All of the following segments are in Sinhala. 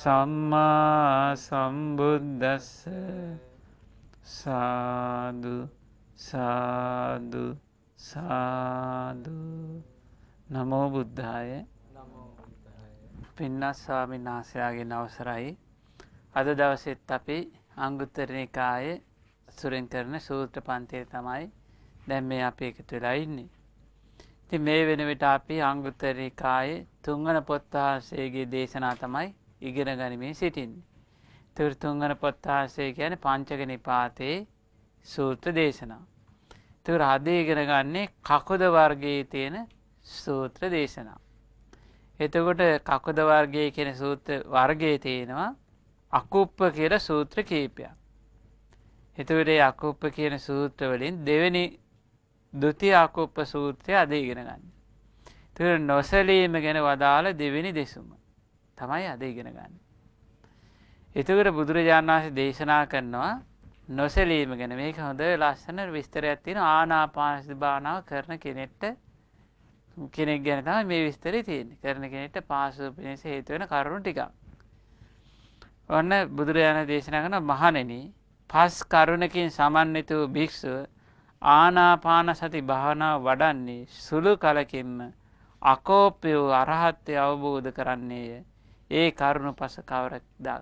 සම්මා සම්බුද්දස්ස සාදු සාදු සාදු නමෝ බුද්ධාය පින්නස් ස්වාමීන් වහන්සයාගේ අවසරයි අද දවසෙත් අපි අංගුත්තරනිකාය සුරෙන් කරන සූත්‍ර පන්තය තමයි දැන් මේ අපි එකතු වෙලා ඉන්නේ. ති මේ වෙනවිට අපි අංගුත්තරනිකායේ තුංගන පොත්වහන්සේගේ දේශනා තමයි ඉගෙන ගනිමින් සිටින්. තුෘතුංගන පොත්තාසේ ගැන පංචක නිපාතයේ සූත්‍ර දේශනා. තුර අද ඉගෙන ගන්නේ කකුද වර්ගයේ තියෙන සූත්‍ර දේශනා. එතකොට කකුද වර්ගයේ කෙන සූත්‍ර වර්ගයේ තියෙනවා අකුප්ප කියල සූත්‍ර කීපයක්. එතුවට අකුප්ප කියන සූත්‍රවලින් දෙවැනි දුති අකුප්ප සූත්‍රය අද ඉගෙන ගන්න. තුර නොසලීම ගැන වදාළ දෙවෙනි දෙසුම. තමයි අද ඉගෙන ගන්න. එතුකට බුදුරජාණන් වහන්සේ දේශනා කරනවා නොසැලීම ගැන මේක හොඳ ලස්සන විස්තරයක් තියෙන ආනාපානසති භාවනාව කරන කෙනෙක්ට කෙනෙක් ගැන තමයි මේ විස්තරය තියෙන්නේ. කරන කෙනෙක්ට පාසු පිණිස හේතු වෙන කරුණු ටිකක්. ඔන්න බුදුරජාණන් දේශනා කරන මහණෙනි, පස් කරුණකින් සමන්විත වූ භික්ෂුව ආනාපාන සති භාවනාව වඩන්නේ සුළු කලකින්ම අකෝපය වූ අරහත්ත්වය අවබෝධ කරන්නේය. ඒ කරුණු පස කවරක්දත්.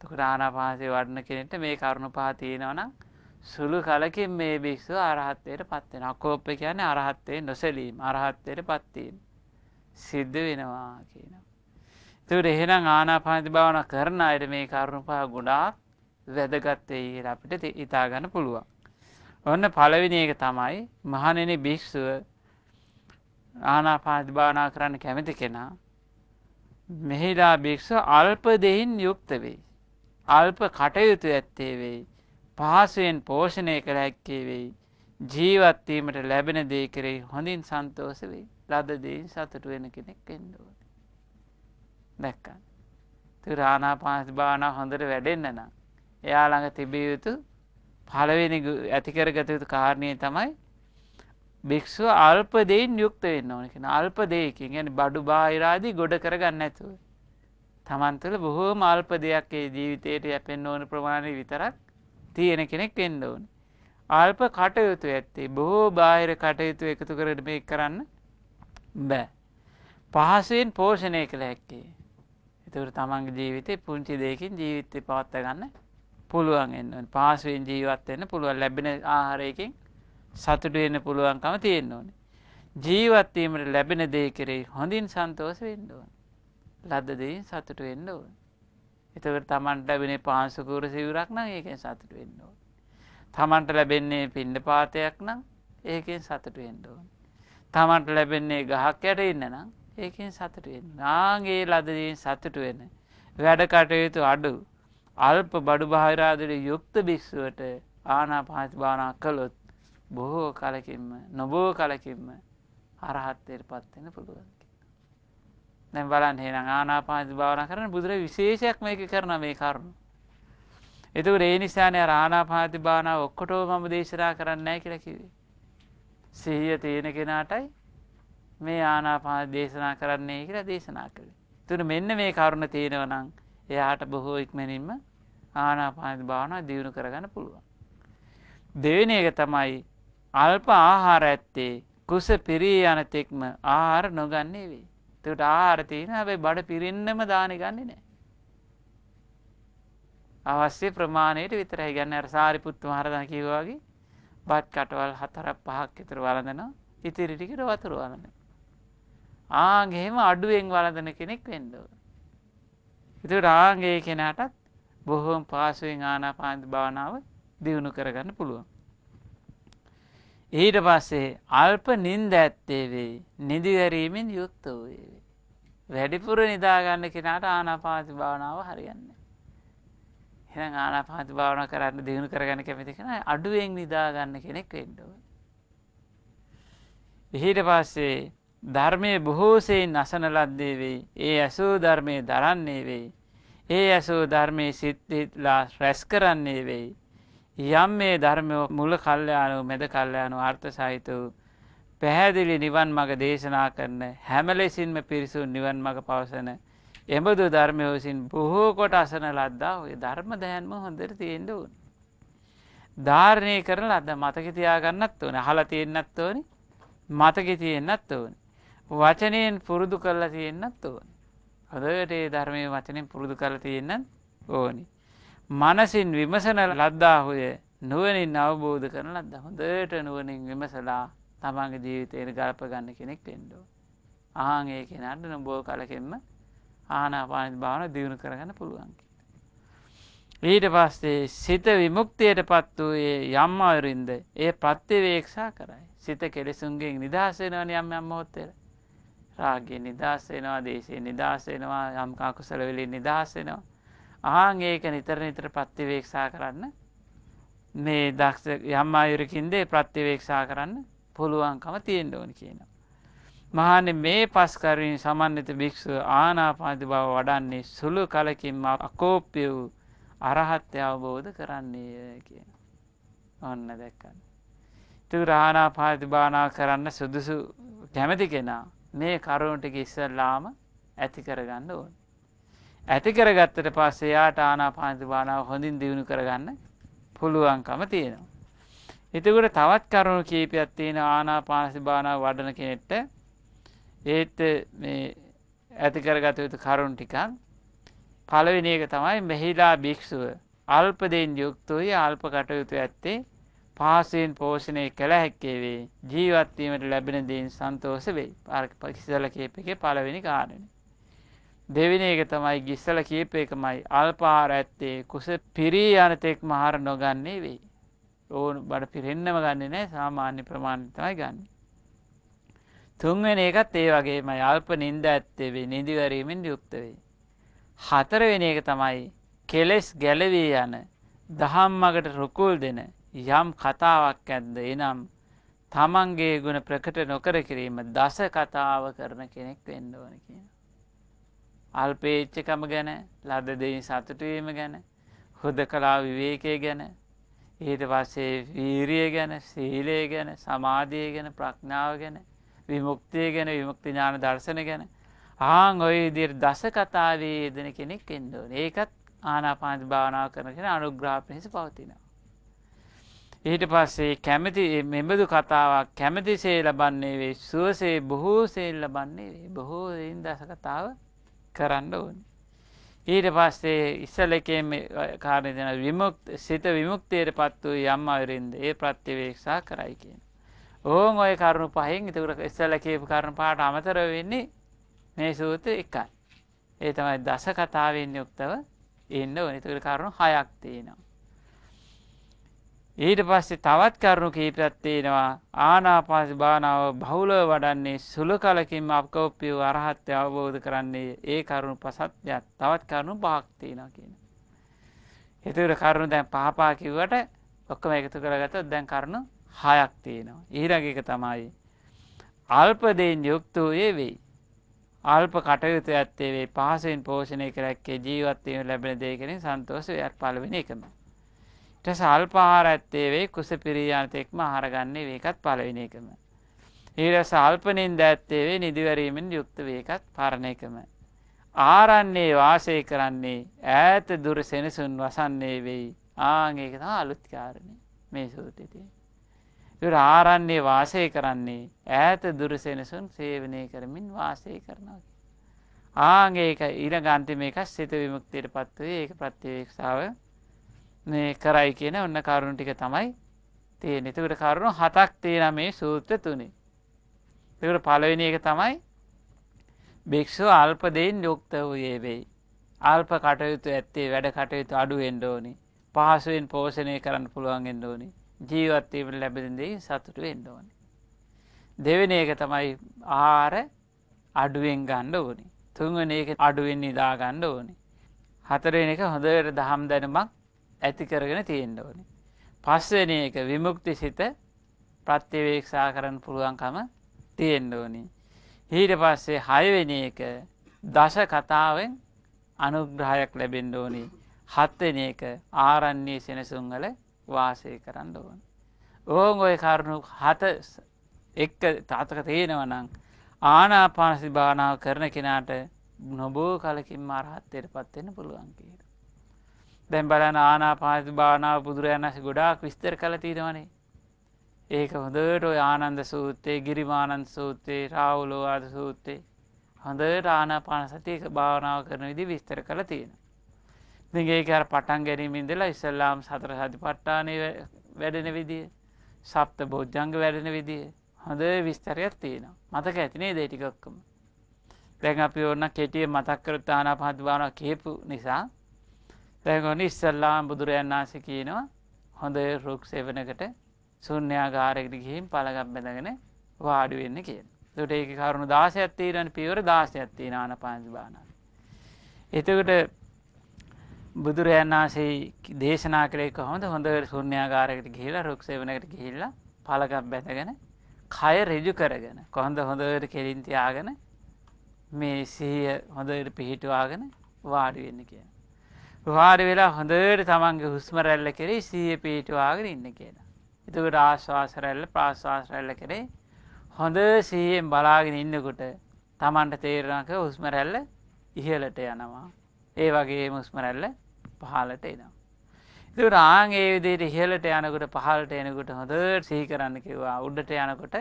තකට ආනාපාසේ වඩන කෙනෙට මේ කරුණු පහතියෙනවනම් සුළු කලකින් මේ භික්ෂු අරහත්තයට පත්වෙන අකෝප්ප කියන අරහත්තේ නොසැලීම් අරහත්තයට පත්වීම සිද්ධ වෙනවා කියන. තුට එහෙනම් ආනාපාති භාවන කරන අයට මේ කරුණු පහ ගොඩාක් වැදගත්තේ ඉහල අපිට ඉතාගන්න පුළුවන්. ඔන්න පලවිනි එක තමයි මහනෙන භික්ෂුව ආනාපාති භාවනා කරන්න කැමති කෙනා මෙහිලා භික්ෂු අල්ප දෙයින් යුක්ත වෙයි. අල්ප කටයුතු ඇත්තේ වෙයි. පහසුවෙන් පෝෂණය කළ හැක්කේ වෙයි. ජීවත්වීමට ලැබෙන දේ කරෙහි හොඳින් සන්තෝස වෙයි. ලද දෙයින් සතුට වෙන කෙනෙක් එන්නෝ. දැක්ක. තුරානාපානස් භාවනා හොඳට වැඩෙන්න්න නම්. එයා ළඟ තිබිය යුතු පළවෙනි ඇතිකරගත යුතු කාරණය තමයි භික්ෂුව අල්ප දෙයින් යුක්ත වෙන්න ඕන කියෙන අල්ප දෙයකින් ගැන බඩු බාහිරාදී ගොඩ කරගන්න ඇතුව. තමන්තුළ බොහෝ මල්ප දෙයක් ඒ ජීවිතයට යැපෙන් ඕන ප්‍රමාණය විතරක් තියෙන කෙනෙක් වෙන්න ඕන. අල්ප කටයුතු ඇත්තේ බොහෝ බාහිර කටයුතු එකතු කරට මේ කරන්න බෑ. පහසුවෙන් පෝෂණය කළ හැක්කේ. එතුර තමන්ගේ ජීවිතේ පුංචි දෙයකින් ජීවිතය පවත්ත ගන්න පුළුවන් එන්න පහසුවෙන් ජීවත්වන්න පුළුවන් ලැබෙන ආහාරයකින් සතුටු වෙන්න පුළුවන්කම තියෙන්න ඕනේ. ජීවත්වීමට ලැබෙන දේ කෙරෙහි හොඳින් සන්තෝෂ වෙන්න ඕන. ලද්ද දෙයින් සතුට වෙන්න ඕන. එතකට තමන්ට ලැබෙන පාසුකූර සිවුරක් නම් ඒකෙන් සතුට වෙන්න ඕන. තමන්ට ලැබෙන්නේ පින්ඩ පාතයක් නම් ඒකෙන් සතුට වෙන්න ඕන. තමන්ට ලැබෙන්නේ ගහක් යට ඉන්න නම් ඒකෙන් සතුට වෙන්න. නාගේ ලදදීන් සතුට වෙන. වැඩ කටයුතු අඩු අල්ප බඩු භාවිරාදට යුක්ත භික්ෂුවට ආනා පහත් භානා කළොත් බොහෝ කලකින්ම නොබෝ කලකින්ම අරහත්තයට පත්වෙන පුළුවන්. දැන් බලන් හෙන ආනාපාති භාවනා කරන බුදුර විශේෂයක් මේක කරන මේ කරුණු. එතුකට ඒ නිසානය රානාපාති භානාව ඔක්කොටෝ මම දේශනා කරන්න කියලකිවේ. සිහිය තියෙන කෙනාටයි මේ ආනාපා දේශනා කරන්නේ කියලා දේශනා කළේ. තුන මෙන්න මේ කරුණ තියෙනවනං එයාට බොහෝ ඉක්මැනින්ම ආනාපාති භාවනා දියුණු කරගන්න පුළුවන්. දෙවෙන එක තමයි අල්ප ආහාර ඇත්තේ කුස පිරී යන තෙක්ම ආහාර නොගන්නේ වේ. එතකොට ආහාර තියෙන හැබැයි බඩ පිරෙන්නම දාන ගන්නේ නැහැ. අවශ්‍ය ප්‍රමාණයට විතරයි ගන්න අර සාරිපුත්තු මහරහතන් කිව්වා වගේ බත් කටවල් හතරක් පහක් විතර වළඳනවා ඉතිරි ටිකට වතුර වළඳනවා. ආන් එහෙම අඩුවෙන් වළඳන කෙනෙක් වෙන්න ඕන. ඒකට ආන් ඒ කෙනාටත් බොහොම පාසුවෙන් ආනාපාන භාවනාව දියුණු කරගන්න පුළුවන්. ඊට පස්සේ අල්ප නින්ද ඇත්තේවෙයි නිදිවැරීමෙන් යුක්ත වූයේ. වැඩිපුර නිදාගන්න කෙනාට ආනාපාති භාවනාව හරියන්න. එ ආනාපාති භාවන කරන්න දියුණු කරගන්න කැමති කෙන අඩුවෙන් නිදාගන්න කෙනෙක් වෙන්ඩුව. එහිට පස්සේ ධර්මය බොහෝසයෙන් අසන ලද්දේවෙයි ඒ ඇසූ ධර්මය දරන්නේ වෙයි. ඒ ඇසූ ධර්මය සිත්තිලා රැස් කරන්නේ වෙයි. යම් මේ ධර්මය මුල කල්්‍යයානු මැද කල්්‍යයානු අර්ථ සහිත වූ පැහැදිලි නිවන් මඟ දේශනා කරන හැමලෙසින්ම පිරිසුන් නිවන් මඟ පවසන එබඳු ධර්මයෝසින් බොහෝ කොට අසන ලද්දා ඔය ධර්ම දැන්ම හොඳර තියෙන්ට උන්. ධාරණය කරන ලද මතක තියාගන්නත් ඕන හල තියෙන්න්නත් ඕනි මතක තියෙන්න්නත් ඕන. වචනයෙන් පුරුදු කරලා තියෙන්න්නත් ඕන. හොදට ඒ ධර්මය වචනයෙන් පුරුදු කර තියෙන්න්න ඕනි. මනසින් විමසන ලද්දාහුය නුවනින් අවබෝධ කරන ලද හොඳට නුවනින් විමසලා තමන්ගේ ජීවිතයට ගල්ප ගන්න කෙනෙක් පෙන්ඩෝ. ආහගේ කෙනට නොබෝ කලකෙන්ම ආනාපානිත් භාවන දියුණු කරගන්න පුළුවන්කි. ඊට පස්සේ සිත විමුක්තියට පත් වූයේ යම් අයුරින්ද ඒ පත්තිවේක්ෂා කරයි. සිත කෙලෙසුන්ගෙන් නිදහසෙනවන යම් යම් මෝත්තෙර. රාගේ නිදහස්සෙනවා දේශය නිදහසෙනවා යම්කාකුසලවෙලින් නිදහසෙනවා ආං ඒක නිතර නිතර ප්‍රත්තිවේක්ෂා කරන්න මේ දක්ෂ යම් අයුරකින්දේ ප්‍රත්තිවේක්ෂා කරන්න පුළුවන්කම තියෙන් ඕන කියන. මහන මේ පස්කරින් සමන්විත භික්‍ෂු ආනාපාති බව වඩන්නේ සුළු කලකින් අකෝප්‍ය වූ අරහත්්‍ය අවබෝධ කරන්නේ කියන. ඔන්න දැක්කන්න. තු රානාපාති භානාව කරන්න සුදුසු කැමති කෙනා මේ කරුණට ඉස්සල්ලාම ඇති කරගන්න ඕන්න. ඇති කරගත්තට පස්සේ යාට ආනාපානති භානාව හොඳින් දියුණු කරගන්න පුළුවන්කම තියෙනවා. එතකොට තවත් කරුණු කීපයක් තියෙන ආනාපානසි භානාව වඩන කෙනෙට ඒත් ඇති කරගත යුතු කරුණ ටිකක් පළවෙනි එක තමයි මෙහිලා භික්ෂුව අල්පදයෙන් යුක්තුයි අල්ප කටයුතු ඇත්තේ පහසුවෙන් පෝෂණය කළ හැක්කේ වේ ජීවත්වීමට ලැබෙන දෙයින් සන්තෝෂ වෙයි. පාරක පක්ෂිසල කේප එකේ පළවෙනි කාරණේ. දෙවෙනි එක තමයි ගිස්සල කීප එකමයි අල්පහාර ඇත්තේ කුස පිරී යනතෙක් මහර නොගන්නේ වෙයි. ඕන බඩ පිරෙන්නම ගන්නේ නෑ සාමාන්‍ය ප්‍රමාණිතමයි ගන්න. තුන්වෙන එකත් ඒ වගේම යල්ප නින්ද ඇත්තේවේ නිදිවරීමෙන් යුක්ත වෙයි. හතරවෙන එක තමයි කෙලෙස් ගැලවී යන දහම්මකට රුකුල් දෙන යම් කතාවක් ඇද්ද එනම් තමන්ගේ ගුණ ප්‍රකට නොකර කිරීම දස කතාව කරන කෙනෙක් වෙන්න ඕන කියන. අල්පේච්චකම ගැන ලද දෙයින් සතුටුවීම ගැන හොද කලා විවේකය ගැන ඊට පස්සේ වීරිය ගැන සීලය ගැන සමාධිය ගැන ප්‍රඥාව ගැන විමුක්තිය ගැන විමුක්තිඥාන දර්ශන ගැන ආං ඔය ඉදිරි දස කතාවේ යෙදෙන කෙනෙක් එන්ඩෝ ඒකත් ආනාපාන්ති භාවනාව කරනගෙන අනුග්‍රාපිනිස පවතිනවා. ඊට පස්සේ කැමති මෙබඳු කතාවක් කැමතිසේ ලබන්නේ වේ සුවසේ බොහෝසේ ලබන්නේ වේ බොහෝයින් දස කතාව කරන්න ඕනි. ඊට පස්සේ ඉස්සල එකෙන් කාරණය දෙන විමුක්ත සිත විමුක්තියට පත් වූ යම් අවරින්ද ඒ ප්‍රත්‍යවේක්ෂා කරයි කියන. ඕන් ඔය කරුණු පහෙන් ඉතුකට ඉස්සල කියපු කරුණු පාට අමතර වෙන්නේ මේ සූත එකයි. ඒ තමයි දස කතාවෙන් යුක්තව ඉන්න ඕනිතුකට කරුණු හයක් තියෙනවා. ඊට පස්සේ තවත් කරුණු කීපයක් තියෙනවා ආනාපාන භානාව බහුල වඩන්නේ සුළු කලකින්ම අපකෝපිය අරහත්ය අවබෝධ කරන්නේ ඒ කරුණු පසත්‍යයක් තවත් කරුණු පහක් තියෙනවා කියන. ඒතර කරුණු දැන් පහපා කිව්වට ඔක්කොම එකතු කරගත්තොත් දැන් කරුණු හයක් තියෙනවා. ඊළඟ එක තමයි අල්ප දෙයින් යුක්ත වූයේ වෙයි. අල්ප කටයුතු ඇත්තේ වෙයි පහසෙන් පෝෂණය කරැක්කේ ජීවත් වීම ලැබෙන දෙයකින් සන්තෝෂ වෙයත් පළවෙනි එකම. ට සල්ප ආහාර ඇත්තේ වේ කුසපිරියානතෙක්ම ආහාරගන්නේ වේකත් පලවෙන එකම. ඊට සල්පනින් දැත්තේ වේ නිදිවරීමෙන් යුක්ත වේකත් පරණ එකම. ආරන්නේ වාසය කරන්නේ ඈත දුර සෙනසුන් වසන්නේ වෙයි ආගේකත අලුත්කාරණය මේ සූතිතිය. තුර ආරන්නේ වාසය කරන්නේ ඈත දුරසෙනසුන් සේවනය කරමින් වාසය කරනවා. ආගේක ඉර ගන්තිමේකක් සිත විමුක්තියට පත්වේ ඒක ප්‍රත්්‍යවේක්ෂාව කරයි කියන ඔන්න කරුණු ටික තමයි තිය නතකට කරුණු හතක් තියෙන මේ සූත්‍ර තුනේ. තකට පලවෙෙන එක තමයි භික්‍ෂු අල්පදයෙන් යුක්ත වූයේ වෙයි. අල්ප කටයුතු ඇත්තේ වැඩ කටයුතු අඩු එන්ඩෝනි පහසුවෙන් පෝෂණය කරන්න පුළුවන් එන්ඩෝනි ජීවත්තීමට ලැබදිදේ සතුටු එන්ඩෝනි. දෙවෙන එක තමයි ආර අඩුවෙන් ගණ්ඩ ඕනි. තුන්වන එක අඩුවෙන් නිදාගණ්ඩ ඕනි. හතරෙන එක හොඳවට දහම් දැනමක් ඇති කරගෙන තියෙන්න ඕනි. පස්වෙන එක විමුක්ති සිත ප්‍රත්‍යවේක්ෂා කරන්න පුළුවන්කම තියෙන්න ඕනි. ඊට පස්සේ හයවෙන එක දස කතාවෙන් අනුග්‍රහයක් ලැබෙන්න ඕනි. හත්වෙන එක ආරන්නේ සෙනසුන්වල වාසය කරන්න ඕන. ඕන් ඔය කරුණු හත එක්ක තාතක තියෙනවනං ආනාපානසි භානාව කරන කෙනාට නොබෝ කලකින් මාරහත්තයට පත්වෙන්න පුළුවන් කියලා. දැන් බලන ආනාපාති භානාව බුදුරයන්ස ගොඩාක් විස්තර කළ තියෙනවනේ. ඒක හොඳට ඔය ආනන්ද සූත්තේ ගිරිමානන් සූත්තේ රාවුලෝවාද සූත්තේ හොඳට ආනාපාන සතියක භාවනාව කරන විදි විස්තර කළ තියෙන. දෙගේක අර පටන් ගැනීමින්දලා ඉස්සල්ලාම් සතර සති පට්ටානය වැඩෙන විදිය සප්ත බෝජ්ජංග වැඩෙන විදිය හොඳ විස්තරයක් තියෙනවා මතක ඇතිනේ දේටිකක්කම. දැන් අපි ඔන්න කෙටිය මතක්කරත් ආනාපාති භාවනාව කියපු නිසා දැගොන ඉස්සල්ලාම් බුදුරයන් වහන්සේ කියනවා හොඳ රුක් සෙවනකට සුන්්‍යයාගාරෙකට ගිහිම් පළගක් බැඳගෙන වාඩි වෙන්න කියන. දුට ඒක කරුණු දාස ඇත්තීරන් පිවර දාස ඇත්ති නාන පංජබාන. එතකට බුදුරයන් වහන්සේ දේශනා කරෙක හොඳ හොඳ සුන්්‍යයාගාරකට ගිහිලා රුක් සෙවනකට ගිහිල්ලා පළගක් බැඳගෙන කය රෙජු කරගෙන කොහොඳ හොඳට කෙලින්තියාගෙන මේ සීය හොඳට පිහිටවාගෙන වාඩි වෙන්න කියන. වාඩි වෙලා හොඳට තමන්ගේ හුස්මරැල්ල කරේ සීය පිහිටවාගෙන ඉන්න කියන. එතකට ආශවාසරැල්ල ප්‍රාශවාසරැල්ල කරේ හොඳ සීයෙන් බලාගෙන ඉන්නකුට තමන්ට තේරණක හුස්මරැල්ල ඉහලට යනවා. ඒ වගේ මුස්මරැල්ල පහලට එනවා. රාං ඒ විදිට ඉහලට යනකුට පහලට එනකුට හොඳට සහි කරන්න කිව්වා උඩට යනකොට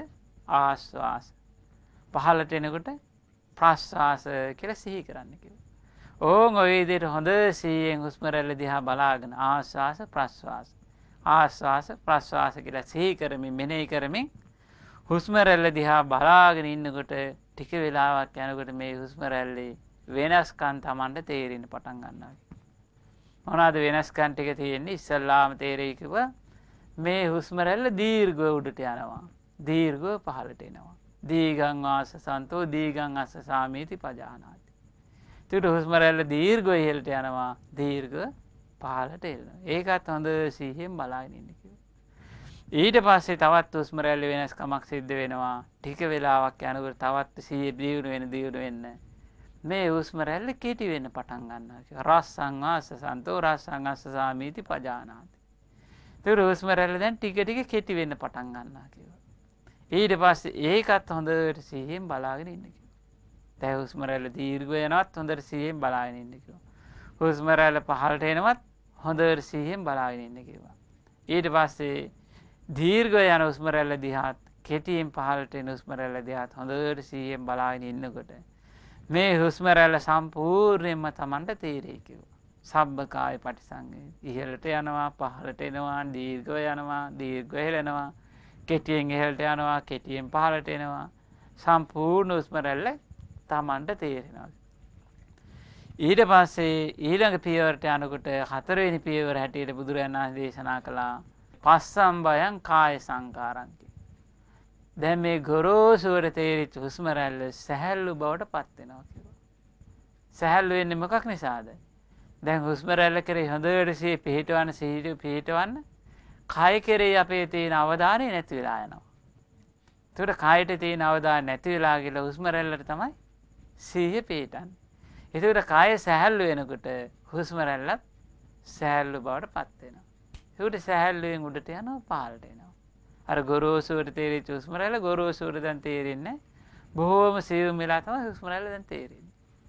ආස්වාස. පහලට එනකුට ප්‍රශ්වාස කියල සිහි කරන්න කිව්වා. ඕන් ඔයේදයට හොඳ සීයෙන් හුස්මරැල්ල දිහා බලාගෙන ආශවාස ප්‍රශ්වාස. ආශවාස ප්‍රශ්වාස කියලා සහි කරමින් මෙනෙහි කරමින් හුස්මරැල්ල දිහා බලාගෙන ඉන්නකොට ටික වෙලාවක් යනකොට මේ හුස්මරැල්ලේ වෙනස්කන් තමන්ට තේරෙන පටන් ගන්නයි. මොනාද වෙනස්කන් ටික තියෙන්නේ ඉස්සල්ලාම තේරෙයිකිව මේ හුස්මරැල්ල දීර්ගව උඩට යනවා. දීර්ගව පහලට එනවා. දීගං ආස සන්තෝ දීගං අස සාමීති පජානයි. තුට හුස්මරැල්ල දීර්ග ඉහල්ට යනවා දීර්ග පහලට එල්න ඒකත් හොඳ සීහෙම් බලාගෙනන්නකි. ඊට පස්සේ තවත් උස්මරැල්ලි වෙනස්කමක් සිද්ධ වෙනවා ටික වෙලාවක් යනකට තවත් සී දියුණු වෙන දියුණු වෙන්න. මේ උස්මරැල්ල කෙටි වෙන්න පටන් ගන්න රස් සංවාස සන්තෝ රස් සංගස්ස සාමීති පජානාති. තුර උස්මරැල්ල දැන් ටිකටික කෙටි වෙන්න පටන් ගන්නා කිව. ඊට පස්ස ඒකත් හොඳට සීහෙම් බලාගෙන ඉන්නකි. තැ හුස්මරැල්ල දීර්ග යනවත් හොඳට සියෙන් බලාගෙන ඉන්න කිව. හුස්මරැල්ල පහලට එනවත් හොඳර සිහෙන් බලාගෙන ඉන්න කිවා. ඊට පස්සේ දීර්ග යන උස්මරැල්ල දිහාත් කෙටියෙන් පහලට නුස්මරැල්ල දෙහත් හොඳට සීයෙන් බලාගෙන ඉන්නකොට. මේ හුස්මරැල්ල සම්පූර්ණයෙන්ම තමන්ට තේරේකිව. සබ්භකාය පටිසංගය ඉහලට යනවා පහලට එනවා දීර්ගව යනවා දීර්ගහෙලෙනවා කෙටියෙන් ඉහලට යනවා කෙටියෙන් පහලට එනවා සම්පූර්ණ උස්මරැල්ල තමන්ට තේරෙනවා. ඊට පස්සේ ඊළඟ පියවරට යනකොට හතරවෙනි පියවර හැටියට බුදුරජාණන් වහන්සේ දේශනා කළා පස්සම් බයං කාය සංකාරන්ති. දැන් මේ ගොරෝසුවට තේරිච්ච හුස්ම රැල්ල සැහැල්ලු බවට පත් වෙනවා කියලා. සැහැල්ලු වෙන්නේ මොකක් නිසාද? දැන් හුස්ම රැල්ල කරේ හොඳට සිහි පිහිටවන්න සිහිට පිහිටවන්න කය කෙරේ අපේ තියෙන අවධානය නැති වෙලා යනවා. එතකොට කයට තියෙන අවධානය නැති වෙලා ගිහලා හුස්ම රැල්ලට තමයි සීහ පීටන්. එතකට කාය සැහැල්ලු වෙනකුට හුස්මරැල්ලත් සැහැල්ලු බවට පත්වෙන. හට සැහැල්ලුවෙන් උඩට යන පාලටයනවා. අර ගොරෝසුවට තේරේ චුස්මරැල ගොරෝසුර දැන් තේරෙන්න බොහෝම සියවම් වෙලාතම හුස්මරැල දැන් තේරෙන්.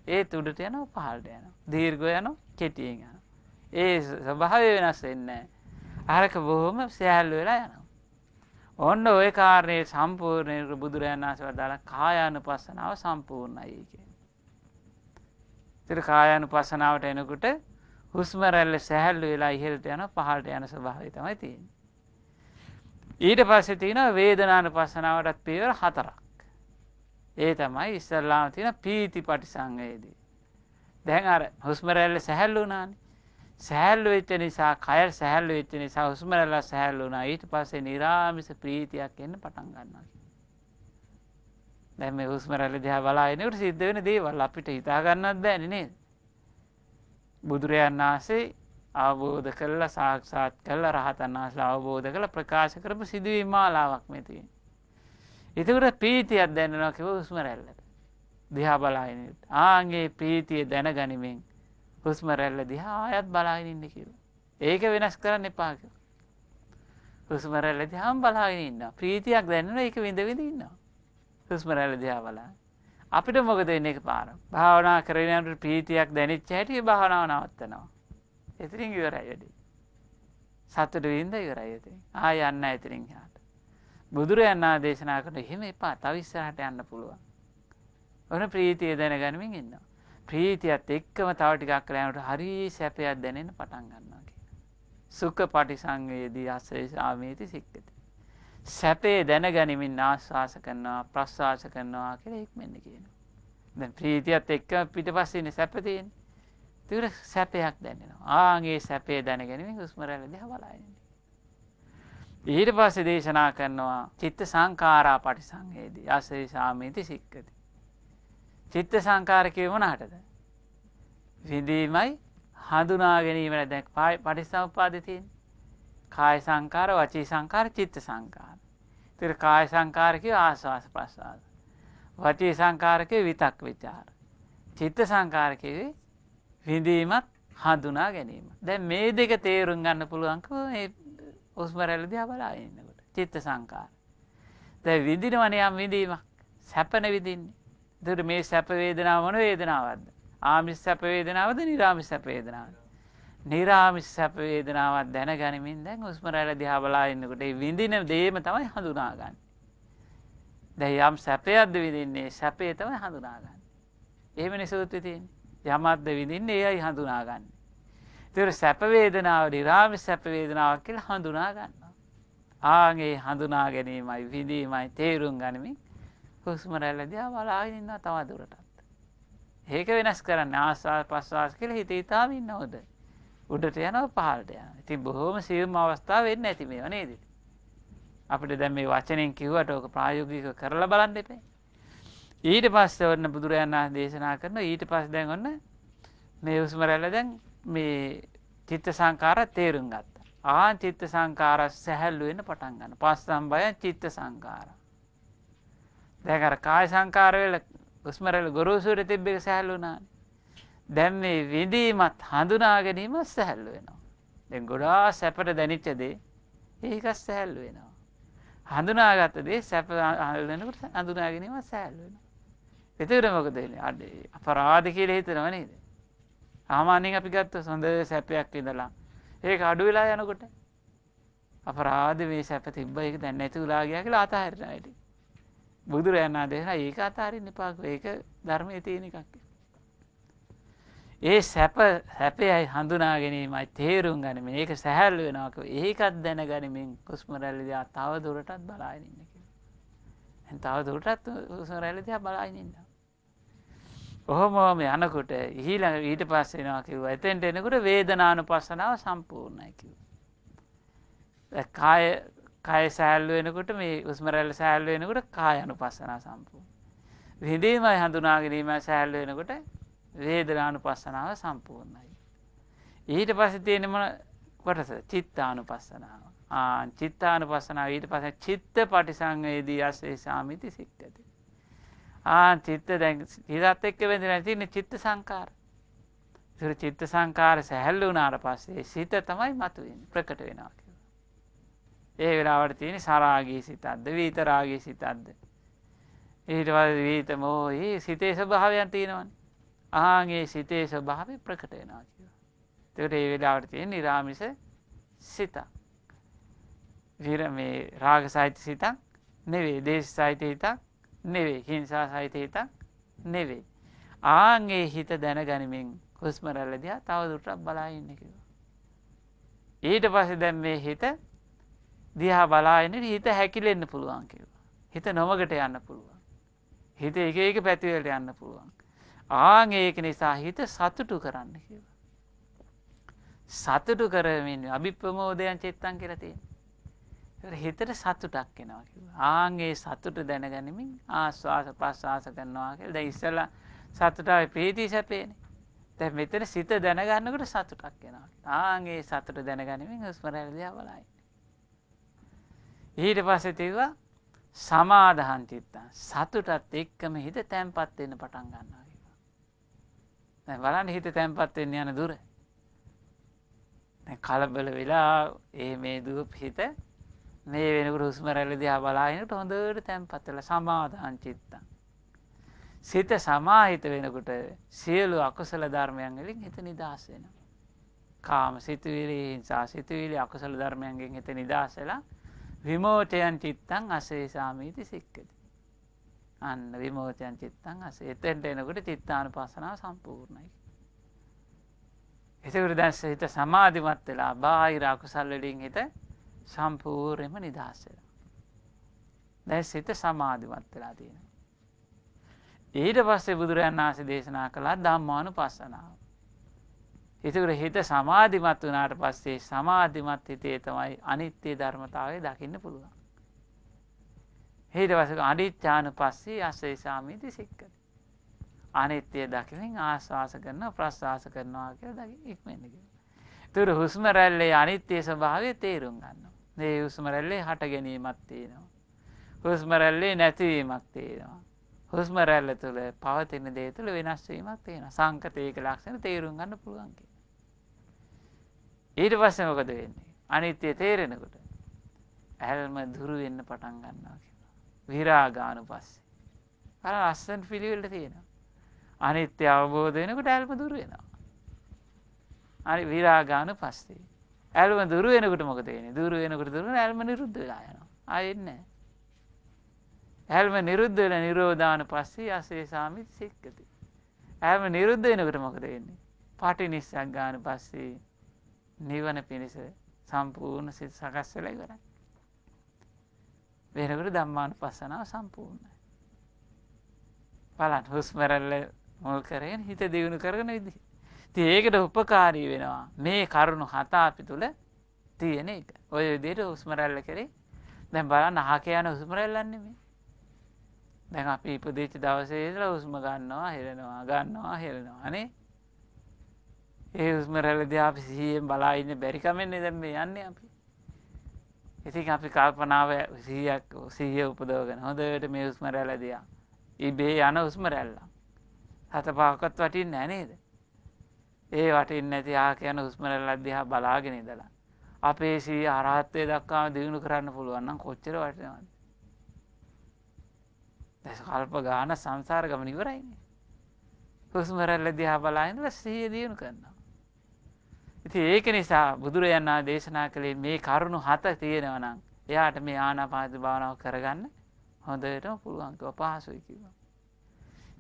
ඒ තුඩට යන පහල්ට යන. දීර්ග යන කෙටියෙන් යන. ඒ සභාවය වෙනස් එන්න. අරක බොහොම සැහැල්ලු වෙලා යනවා. ඔන්න ඔය කාරණය සම්පූර්ණයට බුදුරජාණන් වහන්සේ වදාළ කායානුපස්සනාව සම්පූර්ණයි කියන්නේ. ඉතින් කායානුපස්සනාවට එනකොට හුස්ම රැල්ල සැහැල්ලු වෙලා ඉහළට යන පහළට යන ස්වභාවය තමයි තියෙන්නේ. ඊට පස්සේ තියෙනවා වේදනානුපස්සනාවටත් පියවර හතරක්. ඒ තමයි ඉස්සල්ලාම තියෙන පීති පටිසංවේදී. දැන් අර හුස්ම රැල්ල සැහැල්ලු වුණානේ. සැහැල්ලු වෙච්ච නිසා කය සැහැල්ලු වෙච්ච නිසා හුස්ම රැල්ල සැහැල්ලු වුණා ඊට පස්සේ නිරාමිස ප්‍රීතියක් එන්න පටන් ගන්නවා දැන් මේ හුස්ම රැල්ල දිහා බලාගෙනකොට සිද්ධ වෙන දේවල් අපිට හිතා ගන්නත් බෑනේ නේද බුදුරයන් වහන්සේ අවබෝධ කරලා සාක්ෂාත් කරලා රහතන් වහන්සේලා අවබෝධ කරලා ප්‍රකාශ කරපු සිදුවීම් මාලාවක් මේ තියෙන්නේ ඒකට ප්‍රීතියක් දැනෙනවා කිව්ව හුස්ම රැල්ලට දිහා බලාගෙන ආන්ගේ ප්‍රීතිය දැනගනිමින් හුස්ම රැල්ල දිහා ආයත් බලාගෙන ඉන්න කියලා. ඒක වෙනස් කරන්න එපා කියලා. හුස්ම රැල්ල දිහාම බලාගෙන ඉන්නවා. ප්‍රීතියක් දැනෙනවා ඒක විඳ විඳ ඉන්නවා. හුස්ම රැල්ල දිහා බලාගෙන. අපිට මොකද වෙන්නේ එකපාර? භාවනා කරගෙන යනකොට ප්‍රීතියක් දැනෙච්ච හැටි භාවනාව නවත්තනවා. එතනින් ඉවරයි වැඩේ. සතුට විඳ ඉවරයි එතනින්. ආය යන්න එතනින් යහට. බුදුරයන් ආදේශනා කරන එහෙම එපා. තව ඉස්සරහට යන්න පුළුවන්. ඔන ප්‍රීතිය දැනගනිමින් ඉන්නවා. ප්‍රීතියත් එක්කම තව ටිකක් කලෑමට හරි සැපයක් දැනෙන පටන් ගන්නවා කියලා. සුඛ පටිසංවේදී අස්සේසාමේති සික්කති. සැපේ දැනගනිමින් ආස්වාස කරනවා ප්‍රස්වාස කරනවා කියලා ඉක්මෙන්න කියනවා. දැන් ප්‍රීතියත් එක්කම පිටපස්සේ ඉන්නේ සැප තියෙන්නේ. ඒතර සැපයක් දැනෙනවා. ආන්ගේ සැපේ දැනගැනීමෙන් හුස්ම රැල්ල දිහා බලන ඊට පස්සේ දේශනා කරනවා චිත්ත සංඛාරා පටිසංවේදී අස්සේසාමේති සික්කති. චිත්ත සංකාරකය වනාටද. විඳීමයි හඳුනා ගැනීමට දැක් පයි පටිස්සවපාදතින් කාය සංකාර වචී සංකාර චිත්ත සංකාර. තිර කාය සංකාරකය ආශවාස ප්‍රශ්වාද. වචී සංකාරකය විතක් විචාර. චිත්ත සංකාරකව විඳීමත් හඳුනා ගැනීම. දැ මේ දෙක තේරුම් ගන්න පුළුවන්ක උස්මරැලද බලා ඉන්නකට චිත්ත සංකාර. දැ විදිනවනයම් විඳීමක් සැපන විදින්නේ. දුර මේ සැපවේදනාව වන වේදනාවත්ද. ආමිස් සැපවේදනාවද නිරාමිස් සැපේදනාව. නිරාමිස් සැපවේදනාවත් දැන ගනිමින් දැන් උස්මරැල දිහා බලා ඉන්නකොට විඳින දේම තමයි හඳුනාගන්න. දැයි යම් සැපයක්ද විදින්නේ සැපේ තමයි හඳුනාගන්න. එහෙම නිසූත්විතින් යමත්ද විඳින්නේ ඒයි හඳුනාගන්න. තුර සැපවේදනාව නිරාමි සැපවේදනාවක් කියල හඳුනාගන්න. ආගේ හඳුනා ගැනීමයි විඳීමයි තේරුම් ගනිමින් හුස්ම රැල්ල දිහා බලාගෙන ඉන්නවා තව දුරටත්. ඒක වෙනස් කරන්න ආස්වාද ප්‍රස්වාස කියලා හිත හිතාම ඉන්නවද? උඩට යනවා පහළට යනවා. ඉතින් බොහොම සියුම් අවස්ථා වෙන්නේ නැති මේවා නේද? අපිට දැන් මේ වචනෙන් කිව්වට ඕක ප්‍රායෝගිකව කරලා බලන්න එපේ. ඊට පස්සේ වන්න බුදුරයන් දේශනා කරන ඊට පස්සේ දැන් ඔන්න මේ හුස්ම රැල්ල දැන් මේ චිත්ත සංකාර තේරුම් ගත්තා. ආ චිත්ත සංකාර සැහැල්ලු වෙන්න පටන් ගන්නවා. පස්සම් බය චිත්ත සංකාර. දැකර කාය සංකාරවෙල ගුස්මරල ගුරුසුර තිබ්බික සැහැල්ලුනාන් දැම් මේ විදීමත් හඳුනා ගැනීම සැහැල්ලු වෙනවා. දෙ ගොඩා සැපට දැනිච්චදේ ඒකස් සැහැල්ලු වෙනවා. හඳුනාගත්තදේ සැප අල්ලනකට අඳුනාගැනීම සැහැල්ලු වෙන. එතකට මොකදන අඩ අපරාධ කියල හිතනව නේද. ආමානෙන් අපි ගත්ත සොඳ සැපයක් ඉඳලා ඒක අඩු වෙලා යනකොට අපරාධ මේ සැප තිබ්බ එක දැන්න ඇති උලාගයා කියලා අතහරණයට. බුදුරයන් අදෙන ඒක අතාරින් එපාක ඒක ධර්මය තියෙන එකක්. ඒ සැප සැපයයි හඳුනාගැනීමයි තේරුම් ගනිම ඒක සැහැල් වෙනක ඒකත් දැන ගනිමින් කුස්මරැල්ලිදයා තව දුරටත් බලායනින්න කිය. තව දුරටත් උසරැල්ලිදයා බලායිනින්න. ඔහොමෝම යනකොට ඉහිළඟ ඊට පස්සෙනවා කිව් ඇතෙන්ට එනකුට වේදනානු පස්සනාව සම්පූර්ණය කිව්. කාය කය සෑල්ල වෙනකොට මේ උස්මරැල්ල සෑල්ල වෙනකොට කායනු පස්සන සම්පූ. විදීමයි හඳුනාගැනීම සෑල්ල වෙනකොට වේදනානු පස්සනාව සම්පූර්ණයි. ඊට පස තියෙනම කොටස චිත්තානු පස්සනාව ආ චිත්තානු පස්සනාව ඊට පස චිත්ත පටිසංයේදී අසේ සාමිති සික්ටති. ආ චිත්ත දැ හිතත් එක්ක වෙදෙන තින්න චිත්ත සංකාර තුර චිත්ත සංකාර සැහැල්ල වනාට පස්සේ සිත තමයි මතුවෙන් ප්‍රකට වෙනවාගේ. ඒ වෙලාවට තියෙන සරාගී සිතන්ද වීතරාගේ සිතන්ද. ඊටවද වීතමෝ ඒ සිතේ ස්වභාවයන් තියෙනවන් ආගේ සිතේ ස්වභාව ප්‍රකටයනා කියව. තකට ඒ වෙලාවට තියෙන නිරාමිස සිතා. විර මේ රාග සහිත සිතක් නෙවේ දේශ සහිත හිතක් නෙවේ හිංසා සහිත හිතක් නෙවේ. ආන්ගේ හිත දැන ගනිමින් හුස්මරල්ල දිහා තවදුරටත් බලාඉන්නකිව. ඊට පස දැම් මේ හිත දිහා බලායනට හිත හැකිලෙන්න පුළුවන් කියලා. හිත නොමගට යන්න පුළුවන්. හිත එක ඒක පැතිවලට යන්න පුළුවන්. ආං ඒක නිසා හිත සතුටු කරන්න කියලා. සතුටු කරමින් අභිප්‍රමෝදයන් චෙත්තන් කියලා තියෙන. හිතට සතුටක් එනවා කියලා. ආන්ගේ සතුට දැනගනිමින් ආස්වාස ප්‍රස්වාස කරනවා කියලා. දැන් ඉස්සලා සතුටාවේ ප්‍රීති සැපේනේ. දැන් මෙතන සිත දැනගන්නකොට සතුටක් එනවා. ආන්ගේ සතුට දැනගනිමින් හුස්ම රැල්ල දිහා බලයි. ඊට පස්සතිවා සමාදහන්චිත්තන් සතුටත් එක්කම හිත තැන්පත්වෙන්න පටන් ගන්නවා. බලන්න හිත තැන්පත්වෙන්න යන දුර. කලබල වෙලා ඒ මේ දූප හිත මේ වෙනකට හුස්ම රැල්ල දිහා බලාගෙනට හොඳට තැන්පත්වෙල සමාදහන්චිත්තන්. සිත සමාහිත වෙනකුට සියලු අකුසල ධර්මයන්ගලින් හිත නිදහස් වෙන. කාම සිතුවිලි හිංසා සිතුවිලි අකුසල ධර්මයන්ගෙන් හිත නිදහසලා විමෝටයන් චිත්තං අසේසාමීති සික්කති. අන්න විමෝචයන් චිත්තං අස එතෙන්ට එනකට චිත්තාන පසනාව සම්පූර්ණයි. එතකට දැස්ස හිත සමාධිමත් වෙලා බාහිරාකුසල්ලලින් හිත සම්පූර්යම නිදස්සල. දැස් හිත සමාධිමත් වෙලා තියෙන. ඊට පස්සේ බුදුරන් ආසි දේශනා කළා දම්මානු පස්සනාව. එතකට හිත සමාධිමත් වනාට පස්සේ සමාධිමත් හිතේ තමයි අනිත්‍යය ධර්මතාවය දකින්න පුළුවන්. හිට වසක අඩිච්චාන පස්සේ අස්සේ සාමීති සික්කර. අනිත්‍යය දකිමින් ආශවාස කරන ප්‍රශ්වාස කරනවා කිය දකි ඉක්මෙන්න්නක. තුර හුස්ම රැල්ලේ අනිත්‍යය ස්භාවය තේරුම් ගන්න. දේ හුස්ම රැල්ලේ හට ගැනීමත් තියෙනවා. හුස්ම රැල්ලේ නැතිවීමක් තියෙනවා. හුස්ම රැල්ල තුළ පවතින දේ තුළ වෙනස්වීමක් තියෙන සංකතයක ලක්ෂණ තේරුම් ගන්න පුළුවන්ගේ. ඊට පස්සේ මොකද වෙන්නේ? අනිත්‍ය තේරෙනකොට ඇල්ම දුරු වෙන්න පටන් ගන්නවා කියලා. විරාගානුපස්සී. අර අස්සන් පිළිවෙලට තියෙනවා. අනිත්‍ය අවබෝධ වෙනකොට ඇල්ම දුරු වෙනවා. අනි විරාගානුපස්සී. ඇල්ම දුරු වෙනකොට මොකද වෙන්නේ? දුරු වෙනකොට දුරු වෙන ඇල්ම නිරුද්ධ වෙලා යනවා. ආයෙන්නේ ඇල්ම නිරුද්ධ වෙලා නිරෝධාන පස්සේ අසේසාමි සික්කති. ඇල්ම නිරුද්ධ වෙනකොට මොකද වෙන්නේ? පාටිනිස්සක් ගාන පස්සේ නිවන පිණිස සම්පූර්ණ සිත සකස් වෙලා ඉවරයි. වෙනකොට ධම්මානුපස්සනාව සම්පූර්ණයි. බලන්න හුස්ම රැල්ල මුල් කරගෙන හිත දියුණු කරගෙන විදිහ. ඉතින් ඒකට උපකාරී වෙනවා මේ කරුණු හත අපි තුල තියෙන එක. ඔය විදිහට හුස්ම රැල්ල කරේ දැන් බලන්න අහක යන හුස්ම රැල්ලන්නේ මේ. දැන් අපි ඉපදිච්ච දවසේ ඉඳලා හුස්ම ගන්නවා, හෙලනවා, ගන්නවා, හෙලනවා. අනේ ඒ හුස්ම රැලදි අපි සිහියෙන් බලාඉන්න බැරිකමෙන්නේ දැම යන්න අපි ඉතින් අපි කල්පනාව සියක් සීය උපදෝගෙන හොඳට මේ හුස්ම රැලදයා ඉබේ යන හුස්ම රැල්ලා හත පාකොත් වටින් නැනේද ඒ වටින් නැති ආක යන හුස්ම රැල්ලද්‍යහා බලාගෙන දලා අපේ සී අරහත්වය දක්කාම දියුණු කරන්න පුළුවන්න කොච්චර වටනවද දැස කල්ප ගාන සංසාරගම නිවරයින්නේ හුස්ම රැල්ල දිහා බලායින්ල සීය දියුණු කරන්නවා ඉති ඒක නිසා බුදුරයන්නා දේශනා කළේ මේ කරුණු හත තියෙනවනම් එයාට මේ ආනාපාති භාවනාව කරගන්න හොඳටම පුළුවන්කව පහසුයි කිවා.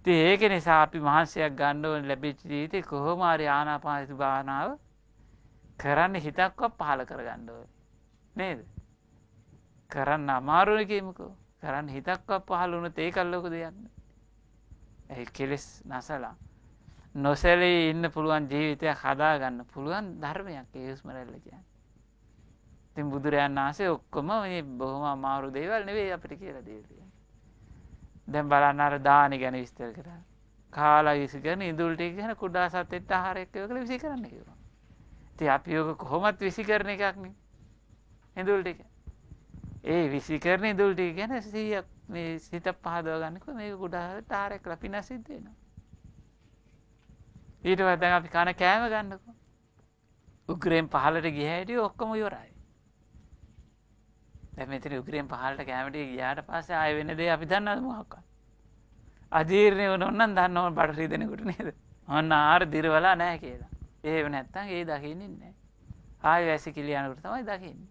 ති ඒක නිසා අපි මහන්සයක් ගණ්ඩුවන් ලැබිච්චීති කොහොමාරි ආනාපාති භානාව කරන්න හිතක්ව පහල කරගණ්ඩුව නේද කරන්න අමාරුණකමකෝ කරන්න හිතක්ව පහලුණු තේ කල්ලොක දෙයන්න ඇ කෙලෙස් නසලා නොසැලී ඉන්න පුළුවන් ජීවිතයක් හදාගන්න පුළුවන් ධර්මයක් ඒස්ම රැල්ල කියන්න. තින් බුදුරයන් වහන්සේ ඔක්කොම මේ බොහොම අමාරු දේවල් නෙවේ අපිට කියලා දේතිය. දැම් බලන්න අර දානි ගැන විස්තර කර. කාලා විසි කරන ඉදුල්ටි ගැන කුඩා සත්තෙට ආහාරයක්කයක විසි කරන්න කිව. ති අපියෝක කොහොමත් විසි කරන එකක්න ඉඳුල්ට එක. ඒ විසි කරන ඉදුල්ටි ගැන සීයක් මේ සිත පහදවගන්නක මේ කුඩාහට ආරෙක් ලපින සිද්ධේනවා. ඊට වදැන් අපි කන කෑම ගන්නකු උග්‍රයෙන් පහලට ගිහැට ඔක්කොම යොරයි දැමතර උග්‍රයෙන් පහලට කෑමට ගයාට පස්ස අය වෙනද අපි දන්න මොහක්ක අජීරණය වනොන්නන් දන්නවන් බටරී දෙනකුට නේද ඔන්න ආර දිරවලා නෑ කියලා ඒ නැත්තන් ඒ දකින්නන්නේ ආය වැසි කිලියනකුට තමයි දකින්න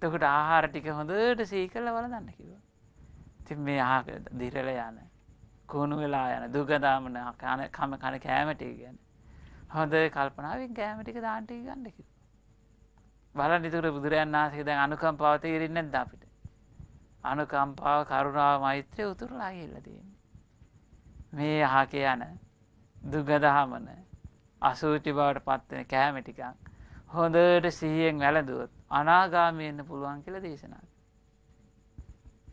තකට ආහාර ටික හොඳට සීකල්ල වල දන්න කිව ති මේ ආ දිරල යනෑ කුණු වෙලා යන දුගදාමන කන කම කන කෑමටි ගැන හොඳ කල්පනාවෙන් කෑමටික දාන්ටි ගණ්ඩකි. බල නිතුර බුදුරයන් වන්සේ දැන් අනුකම්පාවත ඉරන්න දපිට. අනුකම්පාව කරුණාව මෛත්‍රය උතුරලා ඉල්ලදන්න. මේ අහක යන දුගදහමන අසූචි බවට පත්වන කෑමටිකං හොඳට සිහියෙන් වැලදුවත් අනාගාමයන්න පුළුවන් කියල දේශනා.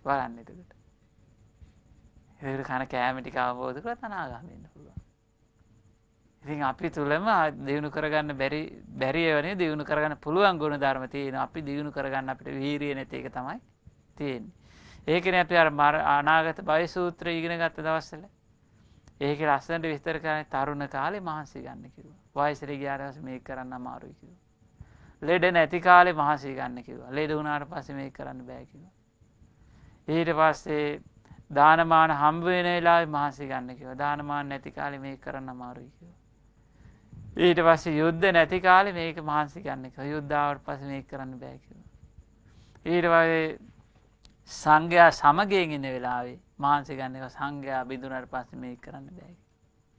බලන්න එතකට. ඒකට කන කෑමටික අවබෝධ කළ තනාගාමන්න පුළුවන්. ඉතින් අපි තුළම දියුණු කරගන්න බැරි බැරිවනේ දියුණු කරගන්න පුළුවන් ගුණ ධර්ම තියෙන අපි දියුණු කරගන්න අපිට වීරිය නැතික තමයි තියෙන්. ඒකන අපි අර මර අනාගත බයිසූත්‍ර ඉගෙන ගත්ත දවස්සල ඒක ලස්සනට විස්තර කරන තරුණ කාලේ මහන්සි ගන්න කිව. වයිසර ගාරස මේ කරන්න අමාරුයි කිව. ලෙඩ නැති කාලේ මහන්සී ගන්න කිව ලෙඩ වුණට පස මේ කරන්න බෑකිව. ඊට පස්සේ දානමාන හම්බුවෙන වෙලා මහන්සි ගන්නකව දානමාන නැති කාලි මේ කරන්න මාරුයිකව. ඊට පස්ස යුද්ධ නැති කාලි මේක මහන්සි ගන්නක යුද්ධාවට පස මේ කරන්න බැකිව. ඊට වගේ සංඝයා සමගයෙන් ඉන්න වෙලාවේ මාන්සි ගන්නක සංඝයා බිදුනට පස්ස මේ කරන්න බැයි.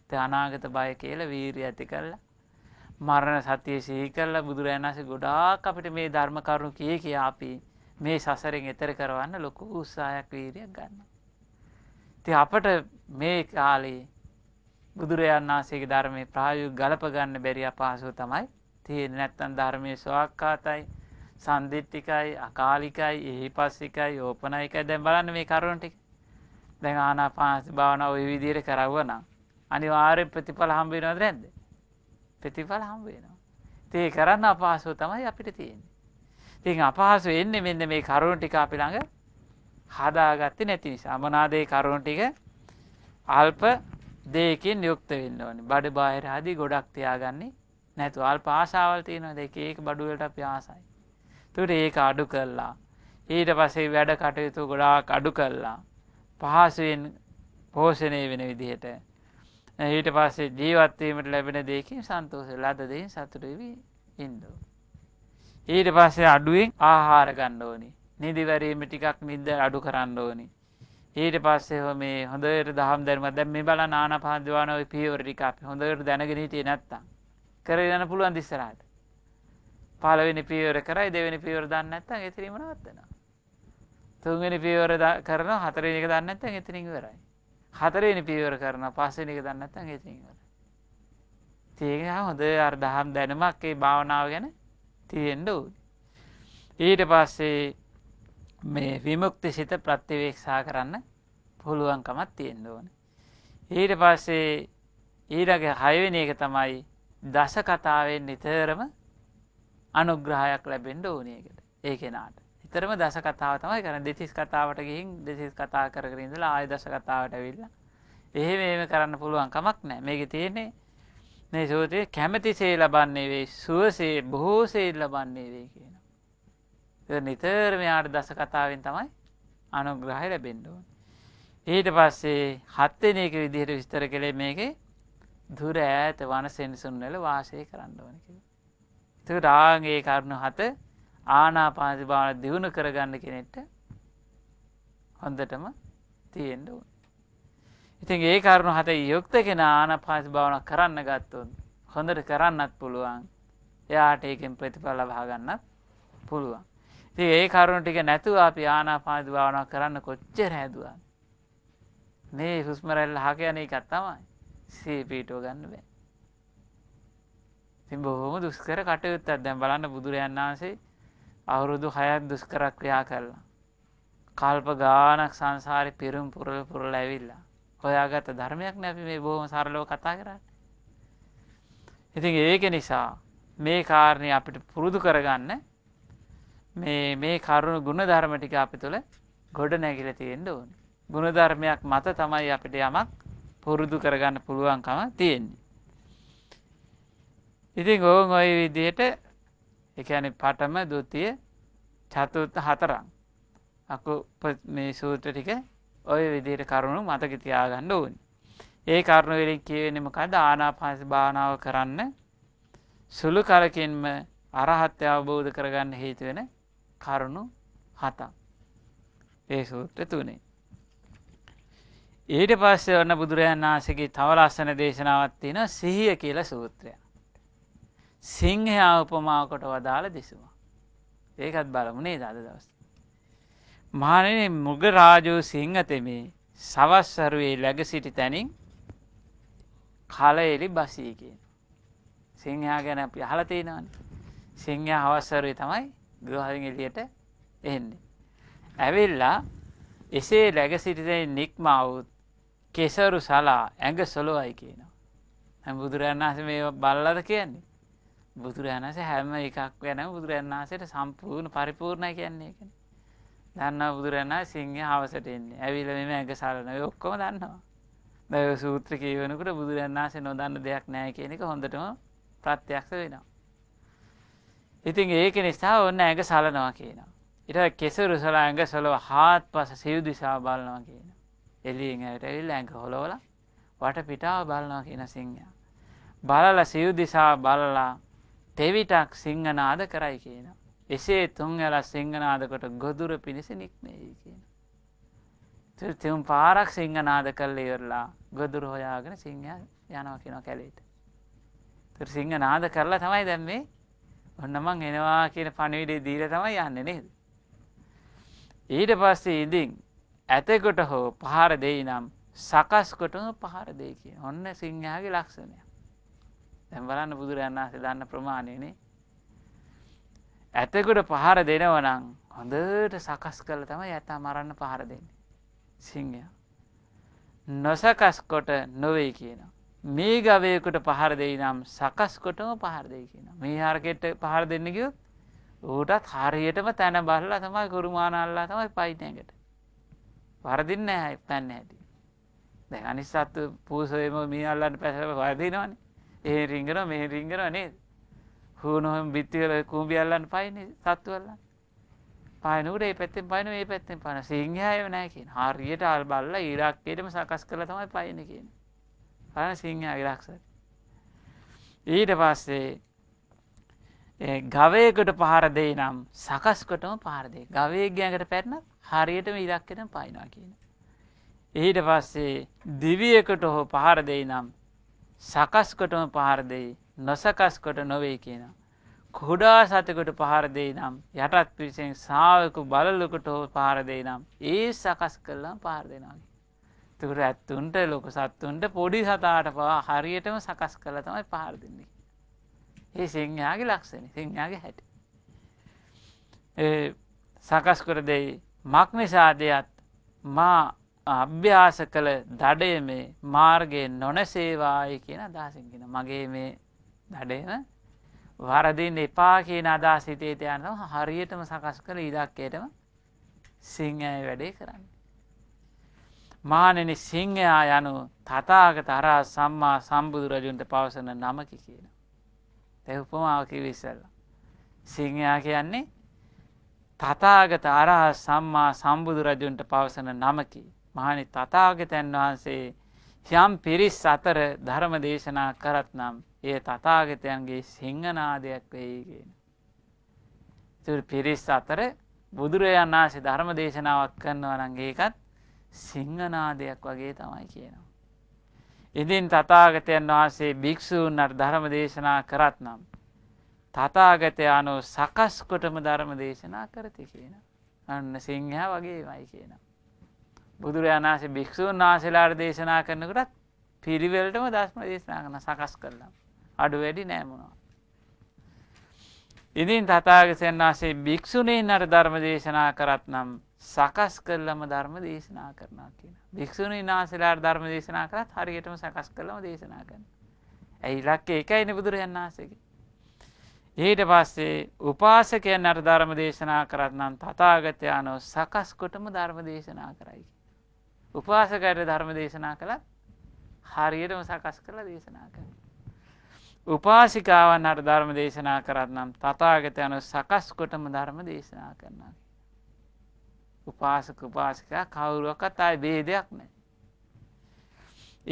ත අනාගත බය කියල වීරී ඇති කරලා මරණ සතිය සිහි කරලා බුදුරජාණස ගොඩාක් අපිට මේ ධර්ම කරුණු කිය කිය අපි මේ සසරෙන් එතර කරවන්න ලොකු උත්සාහයක් වීරයක් ගන්න. ඉතින් අපට මේ කාලේ බුදුරජාණන් වහන්සේගේ ධර්මයේ ප්‍රායෝගික ගලප ගන්න බැරි අපහසුව තමයි තියෙන්නේ නැත්නම් ධර්මයේ සෝක්කාතයි සම්දිට්ඨිකයි අකාලිකයි එහිපස්සිකයි ඕපනයිකයි දැන් බලන්න මේ කරුණ ටික දැන් ආනාපානසති භාවනාව ওই විදිහට කරවුවා නම් අනිවාර්යෙන් ප්‍රතිඵල හම්බ වෙනවද නැද්ද ප්‍රතිඵල හම්බ වෙනවා ඉතින් ඒ කරන්න අපහසුව තමයි අපිට තියෙන්නේ ඉතින් අපහසු එන්නේ මෙන්න මේ කරුණ ටික අපි ළඟ හදාගත්තේ නැති නිසා අමනාදේ කරුණු ටික අල්ප දෙයකින් යුක්ත වෙන්න ඕනි බඩ බාහිර හදී ගොඩක් තියාගන්නේ නැතු අල් පාසාවල් තියෙනවා දෙක ඒක බඩුවලට අපි ආසයි. තුට ඒක අඩු කරලා ඊට පසේ වැඩ කටයුතු ගොඩාක් අඩු කරලා පහසුවෙන් පෝෂණය වෙන විදිහට ඊට පස්සේ ජීවත්වීමට ලැබෙන දෙකින් සන්තෝස ලද දෙයින් සතුටවී ඉන්දෝ. ඊට පස්සේ අඩුවෙන් ආහාර ගණ්ඩෝනිි නිදිවැරීම ටිකක් නිද්ද අඩු කරන්න ඕනි. ඊට පස්සේ මේ හොඳට දහම් දැරම දැන් මේ බලා නාන පහදවාන ඔය පියවර ටික අපි හොඳට දැනගෙන හිටියේ නැත්තම් කරගෙන යන්න පුළුවන් ඉස්සරහට. පළවෙනි පියවර කරයි දෙවෙනි පියවර දන්නේ නැත්තම් එතනින්ම නවත්තනවා. තුන්වෙනි පියවර කරනවා හතරවෙනි එක දන්නේ නැත්තම් එතනින් ඉවරයි. හතරවෙනි පියවර කරනවා පස්වෙනි එක දන්නේ නැත්තම් එතනින් ඉවරයි. ඒක හොඳ අර දහම් දැනුමක් ඒ භාවනාව ගැන තියෙන්න ඕනේ. ඊට පස්සේ මේ විමුක්ති සිත ප්‍රත්තිවේක්ෂා කරන්න පුළුවන්කමත් තියෙන්න්න ඕන. ඊට පස්සේ ඊරගේ හයවෙන එක තමයි දස කතාවෙන් නිතරම අනුග්‍රහයක් ලැබෙන්ඩ ඕනයකට ඒ කෙනාට. ඉතරම දස කතාව තමයි කරන දෙතිස් කතාවට ගිහින් දෙසිස් කතා කරකරින්දල ආය දස කතාවට විල්ල. එහෙම ඒම කරන්න පුළුවන් කමක් නෑ මේක තියෙන්නේ මේ සූතිය කැමතිසේ ලබන්නේ වේ සුවසේ බොහෝසේ ලබන්නේ වේ කියන. නිතර මෙයාට දස කතාවෙන් තමයි අනුග්‍රහය ලැබෙන්ඩ ඕන. ඊට පස්සේ හත්තෙන එක විදිහට විස්තර කළේ මේකේ දුර ඈත වන සෙන්සුන්වල වාසය කරන්න ඕනක. තු රාගේ කරුණු හත ආනාපාති බාන දියුණු කරගන්න කෙනෙට හොඳටම තියෙන්ඩ ඕන. ඉතින් ඒ කරුණු හත යුක්ත කෙන ආනපාති භාවන කරන්න ගත්තුන් හොඳට කරන්නත් පුළුවන් එයාට ඒකෙන් ප්‍රතිඵල භාගන්නත් පුළුවන්. ඉතින් ඒ කරුණ ටික නැතුව අපි ආනාපානසති භාවනාව කරන්න කොච්චර හැදුවා. මේ හුස්ම රැල්ල හක යන එකක් තමයි. සිහි පිටව ගන්න බෑ. ඉතින් බොහොම දුෂ්කර කටයුත්තක් දැන් බලන්න බුදුරයන් වහන්සේ අවුරුදු 6ක් දුෂ්කර ක්‍රියා කළා. කල්ප ගානක් සංසාරේ පිරුම් පුරල පුරල ඇවිල්ලා. හොයාගත ධර්මයක් නේ අපි මේ බොහොම සරලව කතා කරන්නේ. ඉතින් ඒක නිසා මේ කාරණේ අපිට පුරුදු කරගන්න මේ මේ කරුණු ගුණධර්ම ටික අපි තුළ ගොඩ නැගිලා තියෙන්න ඕන. ගුණධර්මයක් මත තමයි අපිට යමක් පුරුදු කරගන්න පුළුවන්කම තියෙන්නේ. ඉතින් ඕන් ඔය විදියට එකන පටම දෘතිය චතුත් හතරම්. අකු මේ සූත්‍ර ටික ඔය විදියට කරුණු මතක තියාගන්න ඕන්. ඒ කරුණු වෙලින් කියවෙනමකද ආනාපාස භානාව කරන්න සුළු කලකින්ම අරහත්‍ය අවබෝධ කරගන්න හේතුවෙන කරුණු හතා ඒ සූත්‍ර තුනේ. ඊට පස්සේ ඔන්න බුදුරජාණන් වහන්සේගේ තව ලස්සන දේශනාවක් තියෙනවා සිහිය කියලා සූත්‍රය. සිංහයා උපමාවකට වදාළ දෙසුම. ඒකත් බලමු නේද අද දවස්. මහණෙනි මුග රාජෝ සිංහතෙමි සවස්සරුවේ läග සිටි තැනින් කලෙලි බසී කියන. සිංහයා ගැන අපි අහලා තියෙනවනේ. සිංහයා අවසරුවේ තමයි ග්‍රහයෙන් එළියට එන්නේ. ඇවිල්ලා එසේ läග සිටින නික්ම වූ කෙසරු සලා ඇඟ සොලොවයි කියනවා. හැම බුදුරජාණන් වහන්සේ මේ බල්ලද කියන්නේ. බුදුරජාණන් වහන්සේ හැම එකක් ගැන බුදුරජාණන් වහන්සේට සම්පූර්ණ පරිපූර්ණයි කියන්නේ ඒකනේ. දන්නවා බුදුරජාණන් සිංහ හවසට එන්නේ. ඇවිල්ලා මේ ඇඟ සලන ඔය ඔක්කොම දන්නවා. දැන් සූත්‍ර කියවනකොට බුදුරජාණන් වහන්සේ නොදන්න දෙයක් නැහැ කියන එක හොඳටම ප්‍රත්‍යක්ෂ වෙනවා. ඉතින් ඒක නිසා ඔන්න ඇඟ සලනවා කියනවා. ඉට කෙසරු සල ඇඟ සොලව හාත් පස සිව්දිසා බලනවා කියන. එලියෙන් ඇයට ඇවිල් ඇඟ හොලෝල වට පිටාව බලනවා කියන සිංහ. බලල සිව්දිසා බලලා තෙවිටක් සිංහනාද කරයි කියන. එසේ තුන්ඇල සිංහනාදකොට ගොදුර පිණිස නික්මෙයි කියන. තිවුම් පාරක් සිංහනාද කල්ල ඉවරලා ගොදුර හොයාගෙන සිංහ යනවා කියන කැලේට. තුර සිංහ නාද කරලා තමයි දැම්මේ ඔන්න මං එනවා කියන පණවිඩේ දීර තමයි යන්න නේද. ඊට පස්සේ ඉඳින් ඇතකොට හෝ පහර දෙයි නම් සකස්කොටම පහර දෙයි කිය ඔන්න සිංහයාගේ ලක්ෂණය. දැම්බලන්න බුදුරයන් වහසේ දන්න ප්‍රමාණයනේ. ඇතකොට පහර දෙනවනං හොඳට සකස් කළ තමයි ඇතා මරන්න පහර දෙන්නේ. සිංහයා. නොසකස්කොට නොවෙයි කියනවා. මේ ගවයකුට පහර දෙයි නම් සකස්කොටම පහර දෙයි කියන. මේ හාරකෙට්ට පහර දෙන්නකියුත් ඌටත් හරියටම තැන බලලා තමයි කුරුමානල්ලා තමයි පයිනයකට. වරදින්න ඇ පැන්න ඇති. දැ අනිස්සත්තු පූසයම මේ අල්ලන්න පැසව වයදිනවාන ඒ රිංගර මේ රිංගර නේද. හූනොහම බිත්තිවල කූම්බි අල්ලන්න පයින සත්තුවල්ල. පයනුට ඒ පැත්තෙන් පයින ඒ පැත්තෙන් පන සිංහයව නෑ කියෙන් හරියට අල් බල්ල ඉරක්කයටම සකස් කළ තමයි පයින කියන්නේ. පන සිංහ විරක්ෂ ඊට පස්සේ ගවයකට පහරදේ නම් සකස්කොටම පාරදේ ගවේගයකට පැත්න හරියටම ඉරක්කෙන පයිනවා කියන. ඊට පස්සේ දිවියකට හෝ පහරදෙයි නම් සකස්කොටම පහරදෙයි නොසකස්කොට නොවේ කියන. කුඩා සතකට පහරදෙයි නම් යටත් පිරිසෙන් සාාවකු බලල්ලකට හෝ පාරදෙයි නම් ඒ සකස් කරලා පාර දෙෙනගේ. තුර ඇත්තුන්ට ලොකු සත්තුන්ට පොඩි සතාට පවා හරියටම සකස් කළ තමයි පහර දෙන්නේ. ඒ සිංහයාගේ ලක්ෂණ සිංහයාගේ හැටි. සකස් කර දෙයි මක් නිසාදයත් මා අභ්‍යාස කළ දඩය මේ මාර්ගය නොනසේවාය කියන අදහසිගෙන මගේ මේ දඩයම වරදින් එපා කියන අදා සිතේතයන්ම හරියටම සකස් කළ ඉදක්කයටම සිංහය වැඩේ කරන්න. මානෙන සිංහයා යනු තතාගත හරා සම්මා සම්බුදුරජුන්ට පවසන නමකි කියන. තැහුපමාවකි විසල්ල. සිංහයා කියන්නේ තතාගත අරහ සම්මා සම්බුදුරජුන්ට පවසන නමකි. මහනි තතාගතැන් වහන්සේ යම් පිරිස් අතර ධර්ම දේශනා කරත් නම් ඒ තතාගතයන්ගේ සිංහනාදයක් වෙයි කියන. තුර පිරිස් අතර බුදුරජන් වහන්සේ ධර්ම දේශනාවක් කරනවා නංගේකත් සිංහනාදයක් වගේ තමයි කියනවා. ඉදින් තතාගතයන් වහන්සේ භික්‍ෂූන්නට ධර්ම දේශනා කරත් නම්. තතාගතයානු සකස්කොටම ධර්ම දේශනා කරති කියන. අන්න සිංහයා වගේ මයි කියන. බුදුරජාණන්සේ භික්‍ෂූන් වහන්සේලාට දේශනා කරනකටත් පිරිවල්ටම දස්ම දේශනා කරන සකස් කරලා. අඩු වැඩි නෑමුණවා. ඉදින් තතාගතයන් වහන්සේ භික්‍ෂුණීන් අට ධර්ම දේශනා කරත් නම් සකස් කරලම ධර්ම දේශනා කරනා කියන. භික්‍ෂුණ නාසලාට ධර්ම දේශනා කරත් හරියටම සකස් කරලම දේශනා කරන. ඇයි ලක්ක එකයින බුදුරජන් වහන්සේකි. ඊට පස්සේ උපාසකයන් අට ධර්ම දේශනා කරත්නම් තතාගතයානෝ සකස්කොටම ධර්ම දේශනා කරයි. උපාසකයට ධර්ම දේශනා කළත් හරියටම සකස් කරලා දේශනා කරන. උපාසිකාවන් අට ධර්ම දේශනා කරත්නම් තතාගතයනු සකස්කොටම ධර්ම දේශනා කරනවා. උපාසක උපාසිකයා කවුරුවකත් අයි බේදයක් නෑ.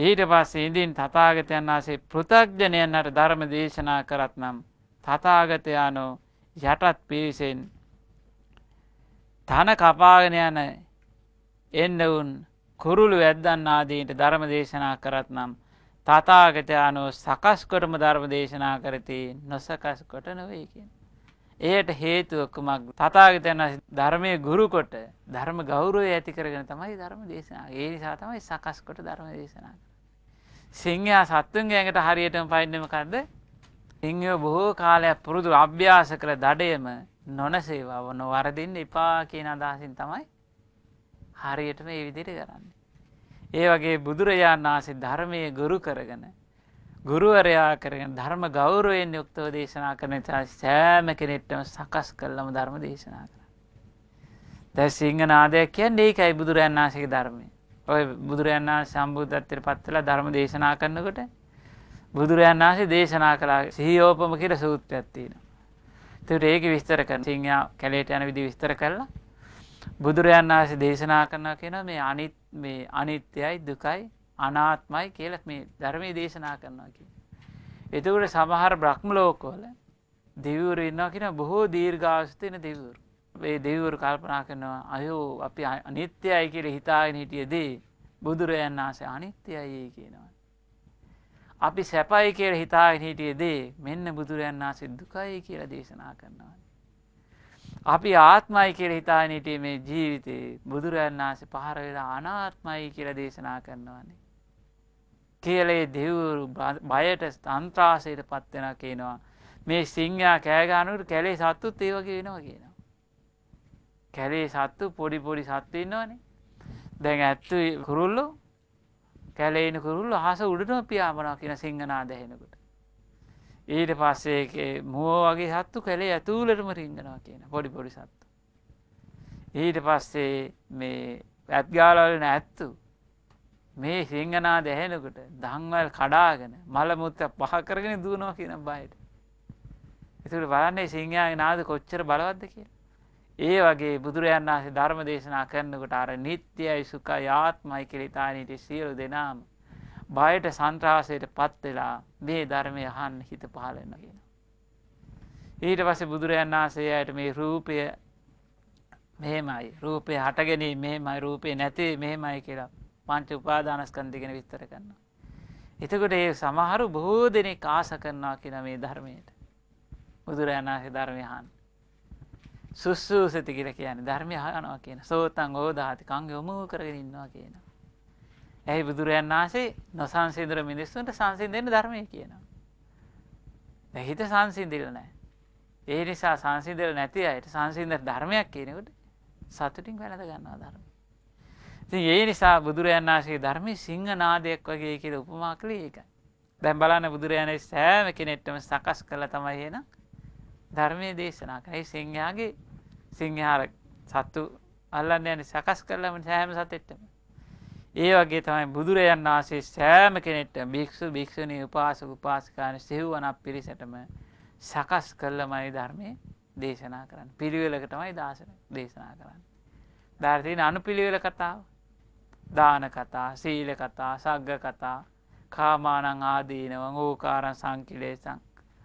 ඊට පස්සේ ඉඳින් තතාගතයන් වසේ පෘථග්ජනයන්නට ධර්ම දේශනා කරත් නම් තතාගතයානෝ යටත් පිරිසෙන් තන කපාගෙන යන එන්නවුන් කුරුළු ඇද්දන් ආදීන්ට ධර්ම දේශනා කරත් නම් තතාගතයානෝ සකස්කොටම ධර්ම දේශනා කරති නොසකස්කොට නොවේකින්. එයට හේතුව කුමක් තථාගතයන් ධර්මයේ ගුරුකොට ධර්ම ගෞරවය ඇති කරගෙන තමයි ධර්ම දේශනා. ඒ නිසා තමයි සකස් කොට ධර්ම දේශනා සිංහයා සත්තුන්ගේ ඇඟට හරියටම පයින්නේ මොකද්ද? සිංහයෝ බොහෝ කාලයක් පුරුදු අභ්‍යාස කළ දඩයම නොනසේවා නොවරදින්න එපා කියන අදහසින් තමයි හරියටම ඒ විදිහට කරන්නේ. ඒ වගේ බුදුරජාණන් වහන්සේ ධර්මයේ ගුරු කරගෙන ගුරුවරයා කරගෙන ධර්ම ගෞරවයෙන් යුක්තව දේශනා කරන නිසා සෑම කෙනෙට්ටම සකස් කල්ලම ධර්ම දේශනා කර. දැ සිංහන ආදයක් කියන්නේ ඒකයි බුදුරයන් වනාසක ධර්මය. ඔය බුදුරයන් වහන් සම්බුද්ධත්තයට පත්වල ධර්ම දේශනා කරනකොට බුදුරයන් වහන්සේ දේශනා කලා සිහියෝපම කියර සූත්‍රයක්ත්තින. තුට ඒක විස්තර කර සිංහයා කැලේට යන විදි විස්තර කරලා බුදුරයන් වහසේ දේශනා කරන කියෙන මේ අනිත් මේ අනිත්‍යයි දුකයි අනාත්මයි කියලා මේ ධර්මයේ දේශනා කරනවා කියන්නේ. එතකොට සමහර බ්‍රහ්ම ලෝකවල දෙවිවරු ඉන්නවා කියන බොහෝ දීර්ඝායුෂ තියෙන දෙවිවරු. මේ දෙවිවරු කල්පනා කරනවා අයෝ අපි අනිත්‍යයි කියලා හිතාගෙන හිටියේදී බුදුරයන් වහන්සේ අනිත්‍යයි කියනවා. අපි සැපයි කියලා හිතාගෙන හිටියේදී මෙන්න බුදුරයන් වහන්සේ දුකයි කියලා දේශනා කරනවා. අපි ආත්මයි කියලා හිතාගෙන හිටියේ මේ ජීවිතේ බුදුරයන් වහන්සේ පහර වෙලා අනාත්මයි කියලා දේශනා කරනවානේ. කියලේ දෙවුරු බයට තන්ත්‍රාසයට පත්වෙන කියනවා. මේ සිංහයා කෑගානුට කැලේ සත්තුත් ඒවක වෙනවා කියනවා. කැලේ සත්තු පොඩි පොඩි සත්වන්නවනේ. දැන් ඇත්තු කුරුල්ලු කැලේන කුරුල්ල හස උඩටම පියාමනා කියන සිංහනා දැහෙනකුට. ඊට පස්සේ මුව වගේ සත්තු කැලේ ඇතුූලටම රිංගනවා කියන පොඩි පොඩි සත්තු. ඊට පස්සේ මේ ඇත්ගාලවලන ඇත්තු මේ සිංහනා දැහෙනකොට දංවල් කඩාගෙන මළමුත්ත පහකරගෙන දුවනවා කියන බයට. එතුට බලන්නේ සිංහයාගේ නාද කොච්චර බලවත්ද කියලා. ඒ වගේ බුදුරයන් වහන්සේ ධර්ම දේශනා කරනකොට අර නිත්‍යයි සුඛයි ආත්මයි කියලා ඉතාලීට සියලු දෙනාම බයට සන්ත්‍රාසයට පත් වෙලා මේ ධර්මය අහන්න හිත පහළ වෙනවා කියනවා. ඊට පස්සේ බුදුරයන් වහන්සේ ආයත මේ රූපය මෙහෙමයි රූපය හට ගැනීම මෙහෙමයි රූපේ නැති මෙහෙමයි කියලා පංච උපාදානස්කන්ධය ගැන විස්තර කරනවා. එතකොට ඒ සමහරු බොහෝ දෙනෙක් ආස කරනවා කියන මේ ධර්මයට. බුදුරජාණන් වහන්සේ ධර්මය අහන්න. සුසුසති කියලා කියන්නේ ධර්මය අහනවා කියන. සෝතං ඕදාති කංග යොමු කරගෙන ඉන්නවා කියන. ඇයි බුදුරජාණන් වහන්සේ නොසංසිඳන මිනිස්සුන්ට සංසිඳෙන්න ධර්මය කියනවා. දැන් හිත සංසිඳිලා නැහැ. ඒ නිසා සංසිඳිලා නැති අයට සංසිඳන ධර්මයක් කියනකොට සතුටින් වැළඳ ගන්නවා ධර්මය. ඉතින් ඒ නිසා බුදුරයන් වහන්සේ ධර්මයේ සිංහනාදයක් වගේ කියලා උපමා කළේ ඒකයි. දැන් බලන්න බුදුරයන් සෑම කෙනෙක්ටම සකස් කළා තමයි එන ධර්මයේ දේශනා කරයි සිංහයාගේ සිංහාර සතු අල්ලන්න යන්නේ සකස් කළාම සෑම සතෙට්ටම. ඒ වගේ තමයි බුදුරයන් වහන්සේ සෑම කෙනෙක්ට භික්ෂු භික්ෂුණී උපාසක උපාසිකාන සෙව්වනක් පිරිසටම සකස් කළමයි ධර්මයේ දේශනා කරන්න. පිළිවෙලක තමයි දාසන දේශනා කරන්න. ධර්මයේ අනුපිළිවෙල කතාව දාන කතා සීල කතා සග්ග කතා කාමානං ආදීනවන් ඕකාරන් සංකිලේසං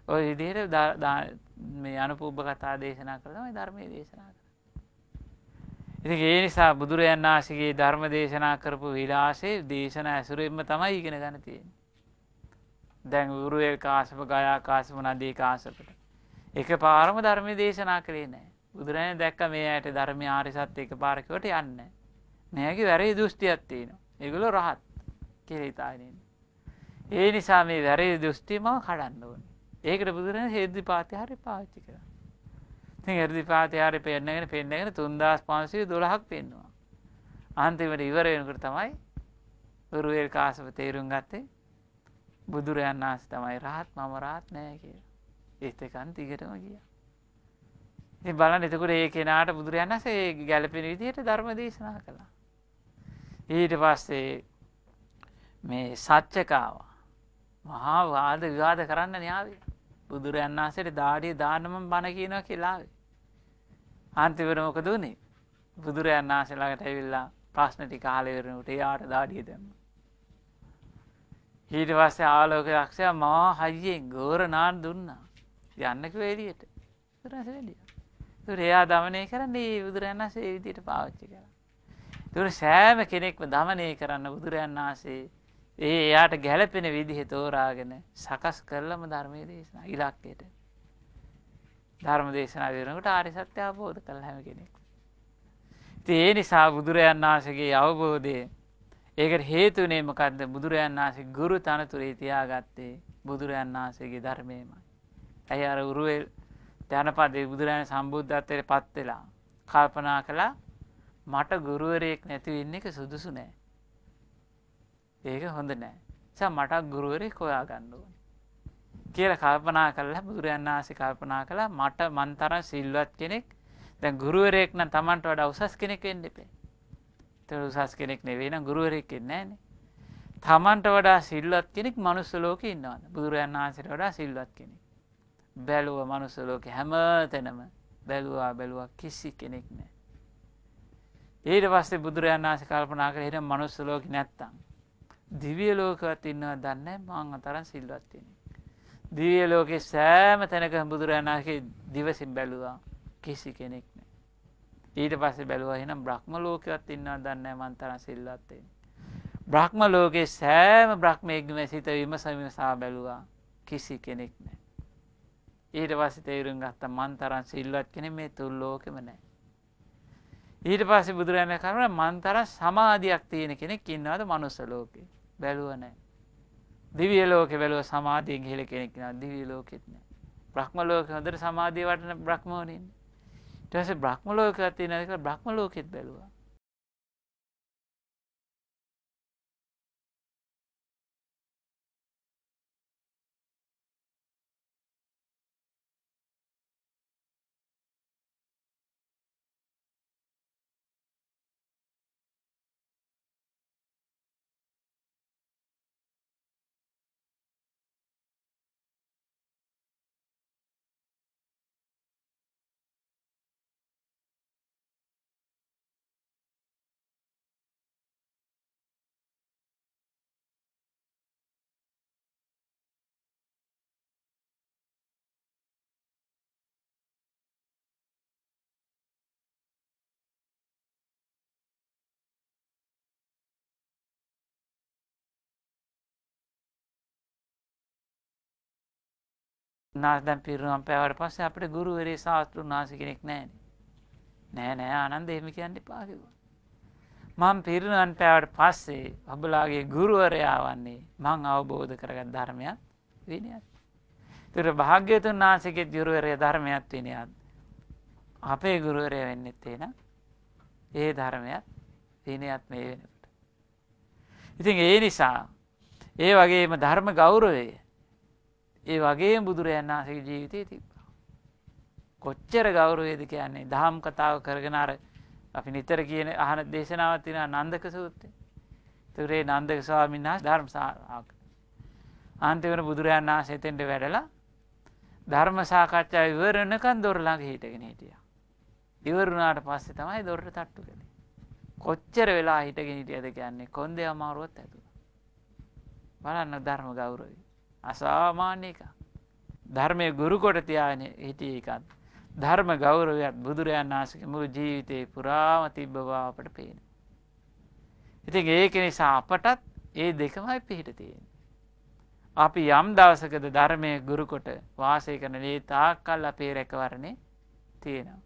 ඔය විදිහට මේ අනුපුබ්බ කතා දේශනා කරලම ධර්මය දේශනා කර. ඉතින් ඒ නිසා බුදුරයන් වහන්සේගේ ධර්ම දේශනා කරපු විලාසයේ දේශන ඇසුරෙන්ම තමයි ඉගෙන ගන්න තියෙන්නේ. දැන් උරුවේ කාශ්‍යප ගයා කාශ්‍යප නදී කාශ්‍යපට එකපාරම ධර්ම දේශනා කළේ නැහැ. බුදුරයන් දැක්ක මේ ඇයට ධර්ම ආරිසත් එකපාර කිව්වට යන්නේ මේගේ වැරදි දෘෂ්ටියක් තියෙනවා. ඒගොල්ලෝ රහත් කියලා හිතාගෙන ඒ නිසා මේ වැරදි දෘෂ්ටිය මම කඩන්න ඕනේ. ඒකට බුදුරජාණන් හේතුපාතේ හරි පාවිච්චි කරා. ඉතින් හේතුපාතේ හරි පෙන්නගෙන පෙන්නගෙන 3512ක් පෙන්නවා. අන්තිමට ඉවර වෙනකොට තමයි උරුවේල් කාශ්‍යප තේරුම් ගත්තේ බුදුරයන් වහන්සේ තමයි රහත් මම රහත් නෑ කියලා. ඒත් එකන් දිගටම ගියා. ඉතින් බලන්න එතකොට ඒ කෙනාට බුදුරයන් වහන්සේ ගැළපෙන විදිහට ධර්ම දේශනා කළා. ඊට පස්සේ මේ සච්චකාව මහා වාද විවාද කරන්න න්‍යාවේ බුදුරයන් වහන්සේට දාඩිය දානම බණ කියනවා කියලාවේ අන්තිමට මොකද උනේ බුදුරයන් වහන්සේ ළඟට ඇවිල්ලා ප්‍රශ්න ටික අහලා ඉවරනකොට එයාට දාඩිය දැම්මා ඊට පස්සේ ආලෝක යක්ෂයා මහා හයියෙන් ගෝර නාන දුන්නා යන්න කිව්වා එළියට බුදුරජාණන් වහන්සේ එළිය. ඒත් එයා দমনය කරන්නේ බුදුරජාණන් වහන්සේ ඒ විදිහට පාවිච්චි කරා. දුර සෑම කෙනෙක්ම දමනය කරන්න බුදුරයන් වහන්සේ ඒ එයාට ගැලපෙන විදිහ තෝරාගෙන සකස් කරලම ධර්මය දේශනා ඉලක්කයට ධර්ම දේශනා වරනකට ආරි සත්‍ය අවබෝධ කළ හැම කෙනෙක්. ඒ නිසා බුදුරයන් වහසගේ අවබෝධය ඒකට හේතුනේ මකක්ද බුදුරයන් වහසේ ගුරු තනතුරේ තියාගත්තේ බුදුරයන් වහසගේ ධර්මයමයි. ඇයි අර උරුවල් ජනපදේ බුදුරයන් සම්බුද්ධත්වයට පත්වෙලා කල්පනා කලා මට ගුරුවරයෙක් නැති වෙන්න එක සුදුසු නෑ. ඒක හොඳ නෑ. නිසා මටත් ගුරුවරයෙක් හොයාගන්න ඕනේ. කියලා කල්පනා කළා බුදුරයන් වහන්සේ කල්පනා කළා මට මන් තරම් සිල්වත් කෙනෙක් දැන් ගුරුවරයෙක් නම් Tamanට වඩා උසස් කෙනෙක් වෙන්න එපේ. ඒතර උසස් කෙනෙක් නෙවෙයි නම් ගුරුවරයෙක් වෙන්නේ නැහනේ. තමන්ට වඩා සිල්වත් කෙනෙක් මනුස්ස ලෝකේ ඉන්නවද? බුදුරයන් වහන්සේට වඩා සිල්වත් කෙනෙක්. බැලුව මනුස්ස ලෝකේ හැමතැනම බැලුවා බැලුවා කිසි කෙනෙක් නැහැ. ඊට පස්සේ බුදුරජාණන් වහන්සේ කල්පනා කරේ එහෙනම් මනුස්ස ලෝකේ නැත්තම් දිව්‍ය ලෝකවත් ඉන්නවද දන්නේ නැහැ මං අතරන් සිල්වත් වෙන්නේ දිව්‍ය ලෝකේ සෑම තැනක බුදුරජාණන් වහන්සේ දිවසින් බැලුවා කිසි කෙනෙක් නැහැ ඊට පස්සේ බැලුවා එහෙනම් බ්‍රහ්ම ලෝකවත් ඉන්නවද දන්නේ නැහැ මං තරන් සිල්වත් වෙන්නේ බ්‍රහ්ම ලෝකේ සෑම බ්‍රහ්මයෙක්ගේම සිත විමසමිසා බැලුවා කිසි කෙනෙක් නැහැ ඊට පස්සේ තේරුම් ගත්තා මං තරම් සිල්වත් කෙනෙක් මේ තුන් ලෝකෙම නැහැ ඊට පස්සේ බුදුරජාණන් කරුණ මන්තර සමාධියක් තියෙන කෙනෙක් ඉන්නවද මනුස්ස ලෝකේ? බැලුව නැහැ. දිව්‍ය ලෝකේ බැලුව සමාධියෙන් ගිහල කෙනෙක් ඉන්නවා දිව්‍ය ලෝකෙත් නැහැ. බ්‍රහ්ම ලෝකේ හොඳට සමාධිය වටන බ්‍රහ්මවලින්. ඊට පස්සේ බ්‍රහ්ම ලෝකයක් තියෙනවා කියලා බ්‍රහ්ම ලෝකෙත් බැලුවා. නාස්දම් පිරුවම් පැවට පස්සේ අපට ගුරුවරේ ශාස්තෘන් වහන්සේ කෙනෙක් නැහැ. නෑ නෑ ආනන්ද එහෙම කියන්න එපා කිව්වා. මම පිරුවන් පැවට පස්සේ ඔබලාගේ ගුරුවරයා වන්නේ මං අවබෝධ කරගත් ධර්මයක් විනයත්. ඒතර භාග්‍යතුන් වහන්සේගේ ගුරුවරයා ධර්මයක් විනයත්. අපේ ගුරුවරයා වෙන්නෙත් එන ඒ ධර්මයක් විනයත් මේ වෙනකොට. ඉතින් ඒ නිසා ඒ වගේම ධර්ම ගෞරවය ඒ වගේ බුදුරයන් වහන්සේගේ ජීවිතයේ තිබ්බා. කොච්චර ගෞරවයේද කියන්නේ දහම් කතාව කරගෙන අර අපි නිතර කියන අහන දේශනාවක් තියෙනවා නන්දක සූත්‍රය. ඒතරේ නන්දක ස්වාමීන් වහන්සේ ධර්ම සාකච්ඡාවක්. අන්තිමට බුදුරයන් වහන්සේ එතෙන්ට වැඩලා ධර්ම සාකච්ඡාව ඉවර වෙනකන් දොර ළඟ හිටගෙන හිටියා. ඉවර වුණාට පස්සේ තමයි දොරට තට්ටු කළේ. කොච්චර වෙලා හිටගෙන හිටියද කියන්නේ කොන්දේ අමාරුවත් ඇතුළා. බලන්න ධර්ම ගෞරවය. අසාමාන්‍ය එක. ධර්මය ගුරුකොට තියාන හිටියකත්. ධර්ම ගෞරවයත් බුදුරයන් වහන්සේක මුළු ජීවිතේ පුරාම තිබ්බ බව අපට පේන. ඉතින් ඒක නිසා අපටත් ඒ දෙකමයි පිහිට තියෙන්නේ. අපි යම් දවසකද ධර්මය ගුරුකොට වාසය කරන ලේ තාක්කල් අපේ රැකවරණේ තියෙනවා.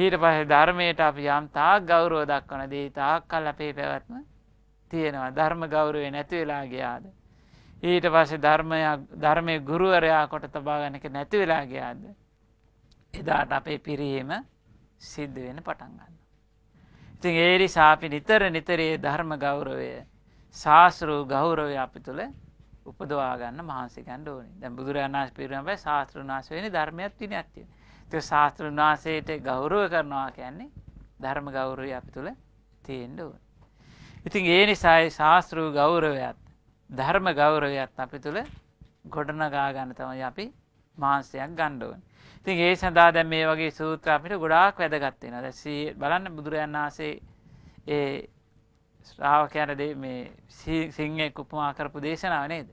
ඊට පස්සේ ධර්මයට අපි යම් තාක් ගෞරව දක්වන දේ තාක්කල් අපේ පැවැත්ම තියෙනවා. ධර්ම ගෞරවය නැති වෙලා ගියාද ඊට පස්සේ ධර්මයක් ධර්මය ගුරුවරයා කොට තබා ගනක නැති වෙලා ගියාද. එදාට අපේ පිරීම සිද්ධ වෙන පටන්ගන්න. ඉතින් ඒරි සාපි නිතර නිතරයේ ධර්ම ගෞරවය ශාස්රූ ගෞරවය අපි තුළ උපදවාගන්න මහන්සිකන්ඩ ඕනි දැ බුදුරජාණස් පිරම ශාස්ත්‍රනාස වෙන ධර්මයක් තින ඇත්තිය ති ශාස්ත්‍රනාසයට ගෞරුව කරනවා කියන්නේ ධර්ම ගෞරුව අපි තුළ තියෙන්ඩ ඕන. ඉතින් ඒ නිසායි ශාස්තෘූ ගෞරවයත් ධර්ම ගෞරවයත් අපි තුළ ගොඩනගා ගන්න තමයි අපි මාන්සයක් ගණ්ඩුවන්. ඉතින් ඒ සඳහා දැන් මේ වගේ සූත්‍ර අපිට ගොඩාක් වැදගත් වෙනවා. දැන් බලන්න බුදුරයන් වහන්සේ ඒ ශ්‍රාවකයන්ට මේ සිංහෙක් උපමා කරපු දේශනාව නේද?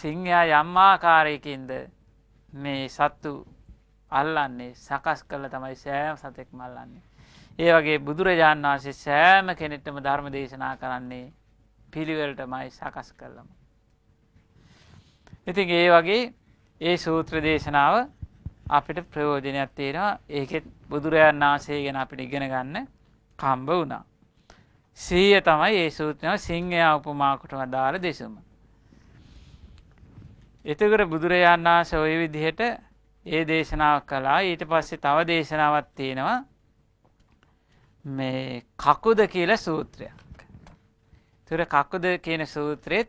සිංහයා යම් ආකාරයකින්ද මේ සත්තු අල්ලන්නේ සකස් කළා තමයි සෑම සතෙක්ම අල්ලන්නේ. ඒ වගේ බුදුරජාණන් වහන්සේ සෑම කෙනෙක්ටම ධර්ම දේශනා කරන්නේ පිළිවෙලටමයි සකස් කරලම. ඉතින් ඒ වගේ ඒ සූත්‍ර දේශනාව අපිට ප්‍රයෝජනයක් තේරවා ඒකෙත් බුදුරජාන් වහන්සේ ගැන අපිට ඉගෙන ගන්න කම්බ වුණා. සීය තමයි ඒ සූත්‍රය සිංහයා උපමාකට වදාළ දෙසුම. එතකට බුදුරජාන් වහන්සේ ওই විදිහට ඒ දේශනාවක් කළා ඊට පස්සේ තව දේශනාවක් තියෙනවා මේ කකුද කියලා සූත්‍රයක්. තුර කකුද කියන සූත්‍රෙත්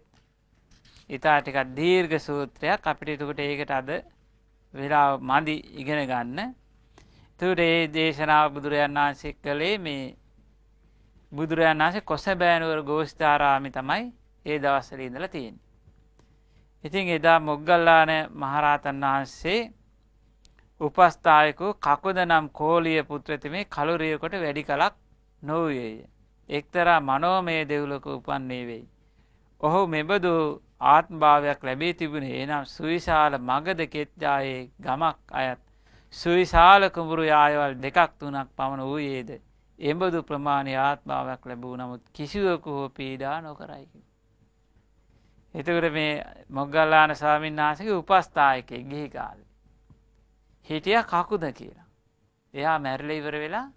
ඉතා ටිකක් දීර්ඝ සූත්‍රයක් අපිට එතකොට ඒකට අද වෙලා මදි ඉගෙන ගන්න. එතකොට ඒ දේශනාව බුදුරජාණන් වහන්සේ කළේ මේ බුදුරජාණන් වහන්සේ කොසබෑනුවර ගෝස්ථාරාමේ තමයි ඒ දවස්වල ඉඳලා තියෙන්නේ. ඉතින් එදා මොග්ගල්ලාන මහරහතන් වහන්සේ උපස්ථායකු කකුද නම් කෝලිය පුත්‍රතිමේ කලුරියකොට වැඩි කලක් නොවේය. එක්තරා මනෝමය දෙවුලක උපන්නේ වෙයි. ඔහු මෙබඳු ආත්භාවයක් ලැබේ තිබුණ එනම් සුවිශාල මගද කෙච්ජායේ ගමක් අයත්. සුවිශාල කුඹුරු යායවල් දෙකක් තුනක් පමණ වූයේද. එබඳු ප්‍රමාණය ආත්භාවයක් ලැබූ නමුත් කිසිවකු හෝ පීඩා නොකරයිකි. එතකට මේ මොග්ගල්ලාන ස්වාමීන් වහන්සක උපස්ථායකය ගිහි කාල. හිටිය කකුද කියලා. එයා මැරල ඉවර වෙලා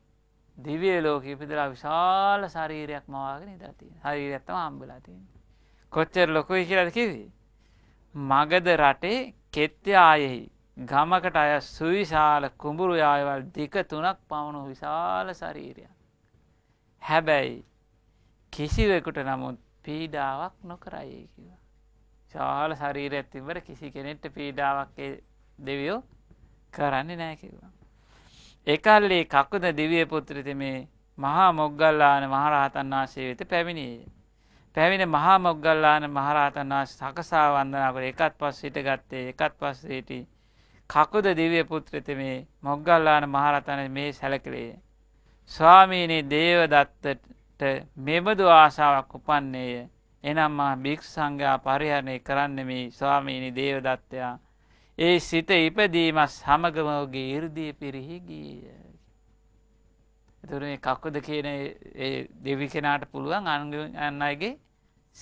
දිවිය ලෝක ඉපදලා විශාල ශරීරයක් මවාගෙන ඉදතිී හරිරත්තම අම්බලාතින්. කොච්චර ලොකුයි කියලද කිවී. මගද රටේ කෙත්්‍යආයෙහි ගමකට අය සුවිශාල කුඹුරු යායවල් දික තුනක් පමණු විශාල ශරීරයක්. හැබැයි කිසිවෙකුට නමුත් පීඩාවක් නොකරයේ කිවා. ශාල ශරීර ඇතිවට කිසි කෙනෙට්ට පීඩාවක් දෙවියෝ කරන්නේ නෑ කිවා. එකල්ලේ කකුද දිවිය පුත්‍රතිමේ මහා මොග්ගල්ලාන මහරහතන් වහන්සේ වෙත පැමිණියේ. පැමිණ මහා මොග්ගල්ලාන මහරහතන් වහස සකසා වන්දනාකට එකත් පස් සිට ගත්තේ එකත් පස්සේටි කකුද දිවිය පුත්‍රතිමේ මොග්ගල්ලාන මහරතන මේ සැලකළේ. ස්වාමීනී දේවදත්තට මෙබඳු ආසාවක් උපන්නේය එනම් මා භික්ෂ සංඝයා පරිහරණය කරන්න මේ ස්වාමීනි දේවදත්තයා ඒ සිත ඉපදීම සමගමෝගේ ඉරදිය පිරිහිගිය. එතුර මේ කක්කුද කියන දෙවි කෙනාට පුළුවන් අන්න අයගේ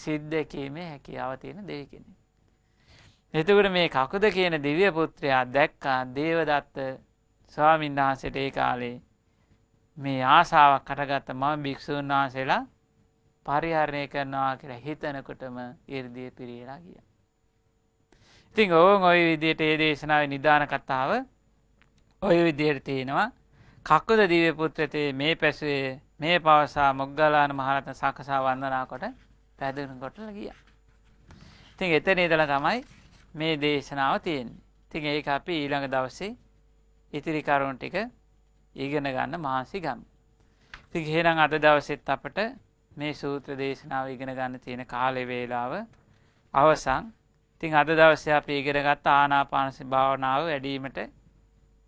සිද්ධැකීමේ හැකි අවතියෙන දෙවි කෙනෙ. එතකට මේ කකුද කියන දිවිය පුත්‍රයා දැක්කා දේවදත්ත ස්වාමින් වහන්සට ඒ කාලේ මේ ආසාාවක් කටගත්ත මම භික්‍ෂූන් වහන්සේලා පරිහරණය කරනවා කියලා හිතනකොටම ඉර්දිය පිරියලා ගිය. ඉතිං ඕන් ඔය විදියට ඒ දේශනාව නිධාන කතාව ඔය විදියට තියෙනවා කක්කුද දිවපුත්‍රතේ මේ පැසේ මේ පවසා මුග්ගලාන මහරතන සකසා වන්දනාකොට පැදුණු ගොටල ගිය. ඉතිං එතන ඉදල තමයි මේ දේශනාව තියෙන් තින් ඒක අපි ඊළඟ දවසේ ඉතිරිකරුන් ටික ඉගෙන ගන්න මහන්සි ගම්. ති හේනම් අද දවසෙත් අපට මේ සූත්‍ර දේශනාව ඉගෙන ගන්න තියෙන කාලෙ වේලාව අවසං තින් අද දවස අප ඉගෙනගත් ආනාපානසි භාවනාව වැඩීමට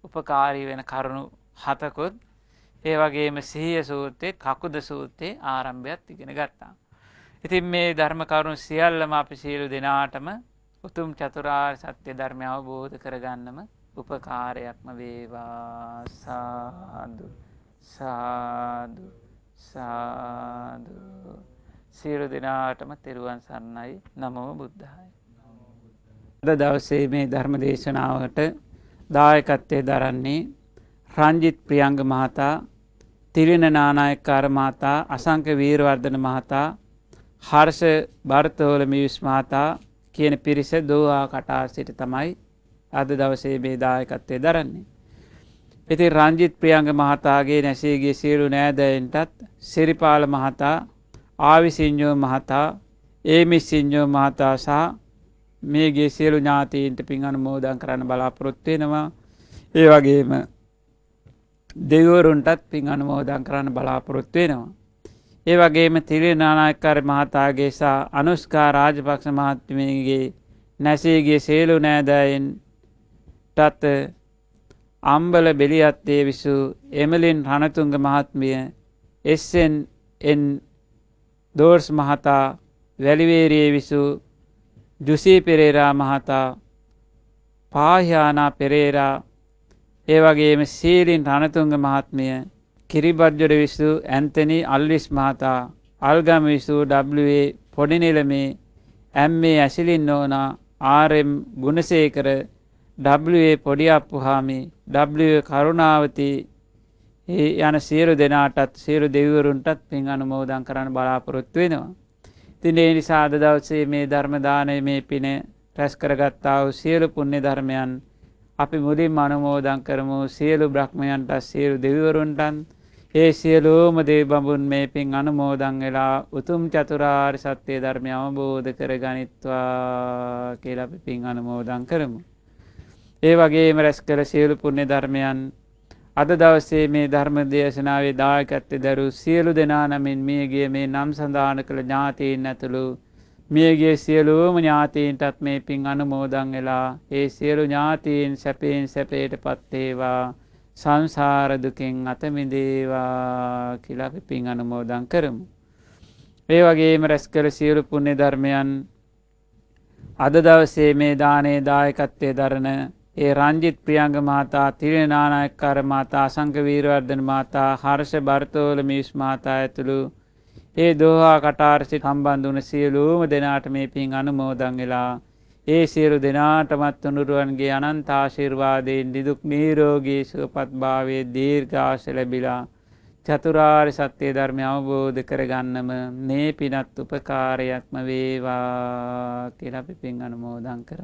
උපකාරී වෙන කරුණු හතකුත් ඒ වගේම සිහිය සූත්තේ කකුද සූත්තේ ආරම්භයත් ඉගෙන ගත්තා. ඉතින් මේ ධර්මකරුණු සියල්ලම අපි සියලු දෙනාටම උතුම් චතුරාර් සත්‍ය ධර්මය අවබෝධ කරගන්නම උපකාරයක්ම වේවා සාදු සාදු සාදු සියලු දෙනාටම තෙරුවන් සන්නයි නමෝ බුද්ධායි. අද දවසේ මේ ධර්ම දේශනාවට දායකත්වය දරන්නේ රංජිත් ප්‍රියංග මහතා තිරෙන නානායක්කාර මහතා අසංක වීරවර්ධන මහතා හර්ෂ භර්තෝල මියස් මහතා කියන පිරිස දෝවා කටා සිට තමයි අද දවසේ මේ දායකත්වය දරන්නේ. ඉති රංජිත් ප්‍රියංග මහතාගේ නැසේගේ සියලු නෑදැයින්ටත් සිරිපාල මහතා ආවිසිං්ඥෝ මහතා ඒමිසිං්ඥෝ මහතා සහ මේගේ සියලු ඥාතීන්ට පින් අනුමෝදන් කරන්න බලාපොරොත්වෙනවා ඒ වගේම දෙවරුන්ටත් පින් අනුමෝදන් කරන්න බලාපොරොත්වෙනවා. ඒ වගේම තිරේ නානායක්කාර මහතාගේ සහ අනුස්කා රාජපක්ෂ මහත්මගේ නැසේගේ සේලු නෑදෑයෙන් ටත අම්බල බෙලි අත්තේ විසු එමලින් රණතුංග මහත්මිය එස්සෙන් එන් දෝර්ස් මහතා වැලිවේරයේ විසූ ජුසේ පෙරේරා මහතා පාහියානා පෙරේරා ඒවගේම සීරින් රණතුන්ග මහත්මිය කිරිබර්ජොඩ විස්සු ඇන්තනි අල්විස් මහතා අල්ගම විසූ ඩේ පොඩිනිලමේ ඇම්මේ ඇසිලින් ඕනා ආරෙම් ගුණසේකර ඩේ පොඩියප්පු හාමි ඩ කරුණාවති යන සීරු දෙනාටත් සීරු දෙවරුන්ටත් පින් අනුමෝදන් කරන්න බලාපොරොත්තු වෙනවා. තිනේ නිසාද දවසේ මේ ධර්මදානය මේ පින රැස් කරගත්තාව සියලු පුුණ්‍ය ධර්මයන් අපි මුලින් අනුමෝදං කරමු සියලු බ්‍රහ්මයන්ට සියලු දෙවිවරුන්ටන් ඒ සියලූම දේබඹුන් මේ පින් අනුමෝදං වෙලා උතුම් චතුරාර් සත්‍යය ධර්මය අවබෝධ කර ගනිත්වා කියලපි පින් අනුමෝදං කරමු. ඒ වගේම රැස් කර සියලු පුුණ්‍ය ධර්මයන් අද දවසේ මේ ධර්ම දේශනාවේ දායකත්වය දරු සියලු දෙනා නමින් මියගේ මේ නම් සඳහන කළ ඥාතීන් ඇතුළු මියගේ සියලූම ඥාතීන්ටත් මේ පින් අනුමෝදන් වෙලා ඒ සියලු ඥාතීන් සැපයෙන් සැපයට පත්තේවා සංසාරදුකෙන් අතමිදේවා කියලාපි පින් අනුමෝදන් කරමු. ඒ වගේම රැස්කර සියලු පුුණෙ ධර්මයන් අද දවසේ මේ දානේ දායකත්වය දරණ ඒ රංජිත් ප්‍රියංග මහතා තිරනානායක්කාර මතා සංකවීරවර්ධන මතා හර්ෂ භර්තෝල මිස් මතා ඇතුළු ඒ දෝහා කටාර්සි කම්බන්ධ වන සියලූම දෙනාට මේ පින් අනුමෝදන් වෙලා ඒ සියලු දෙනාටමත් උනුරුවන්ගේ අනන්තාශිර්වාදයෙන් දිදුක් නීරෝගී සුවපත්භාවේ දීර්ඝාශ ලැබිලා චතුරාර් සත්‍යය ධර්මය අවබෝධ කරගන්නම මේ පිනත් උපකාරයක්ම වේවා කියලපි පින් අනුමෝදන් කර.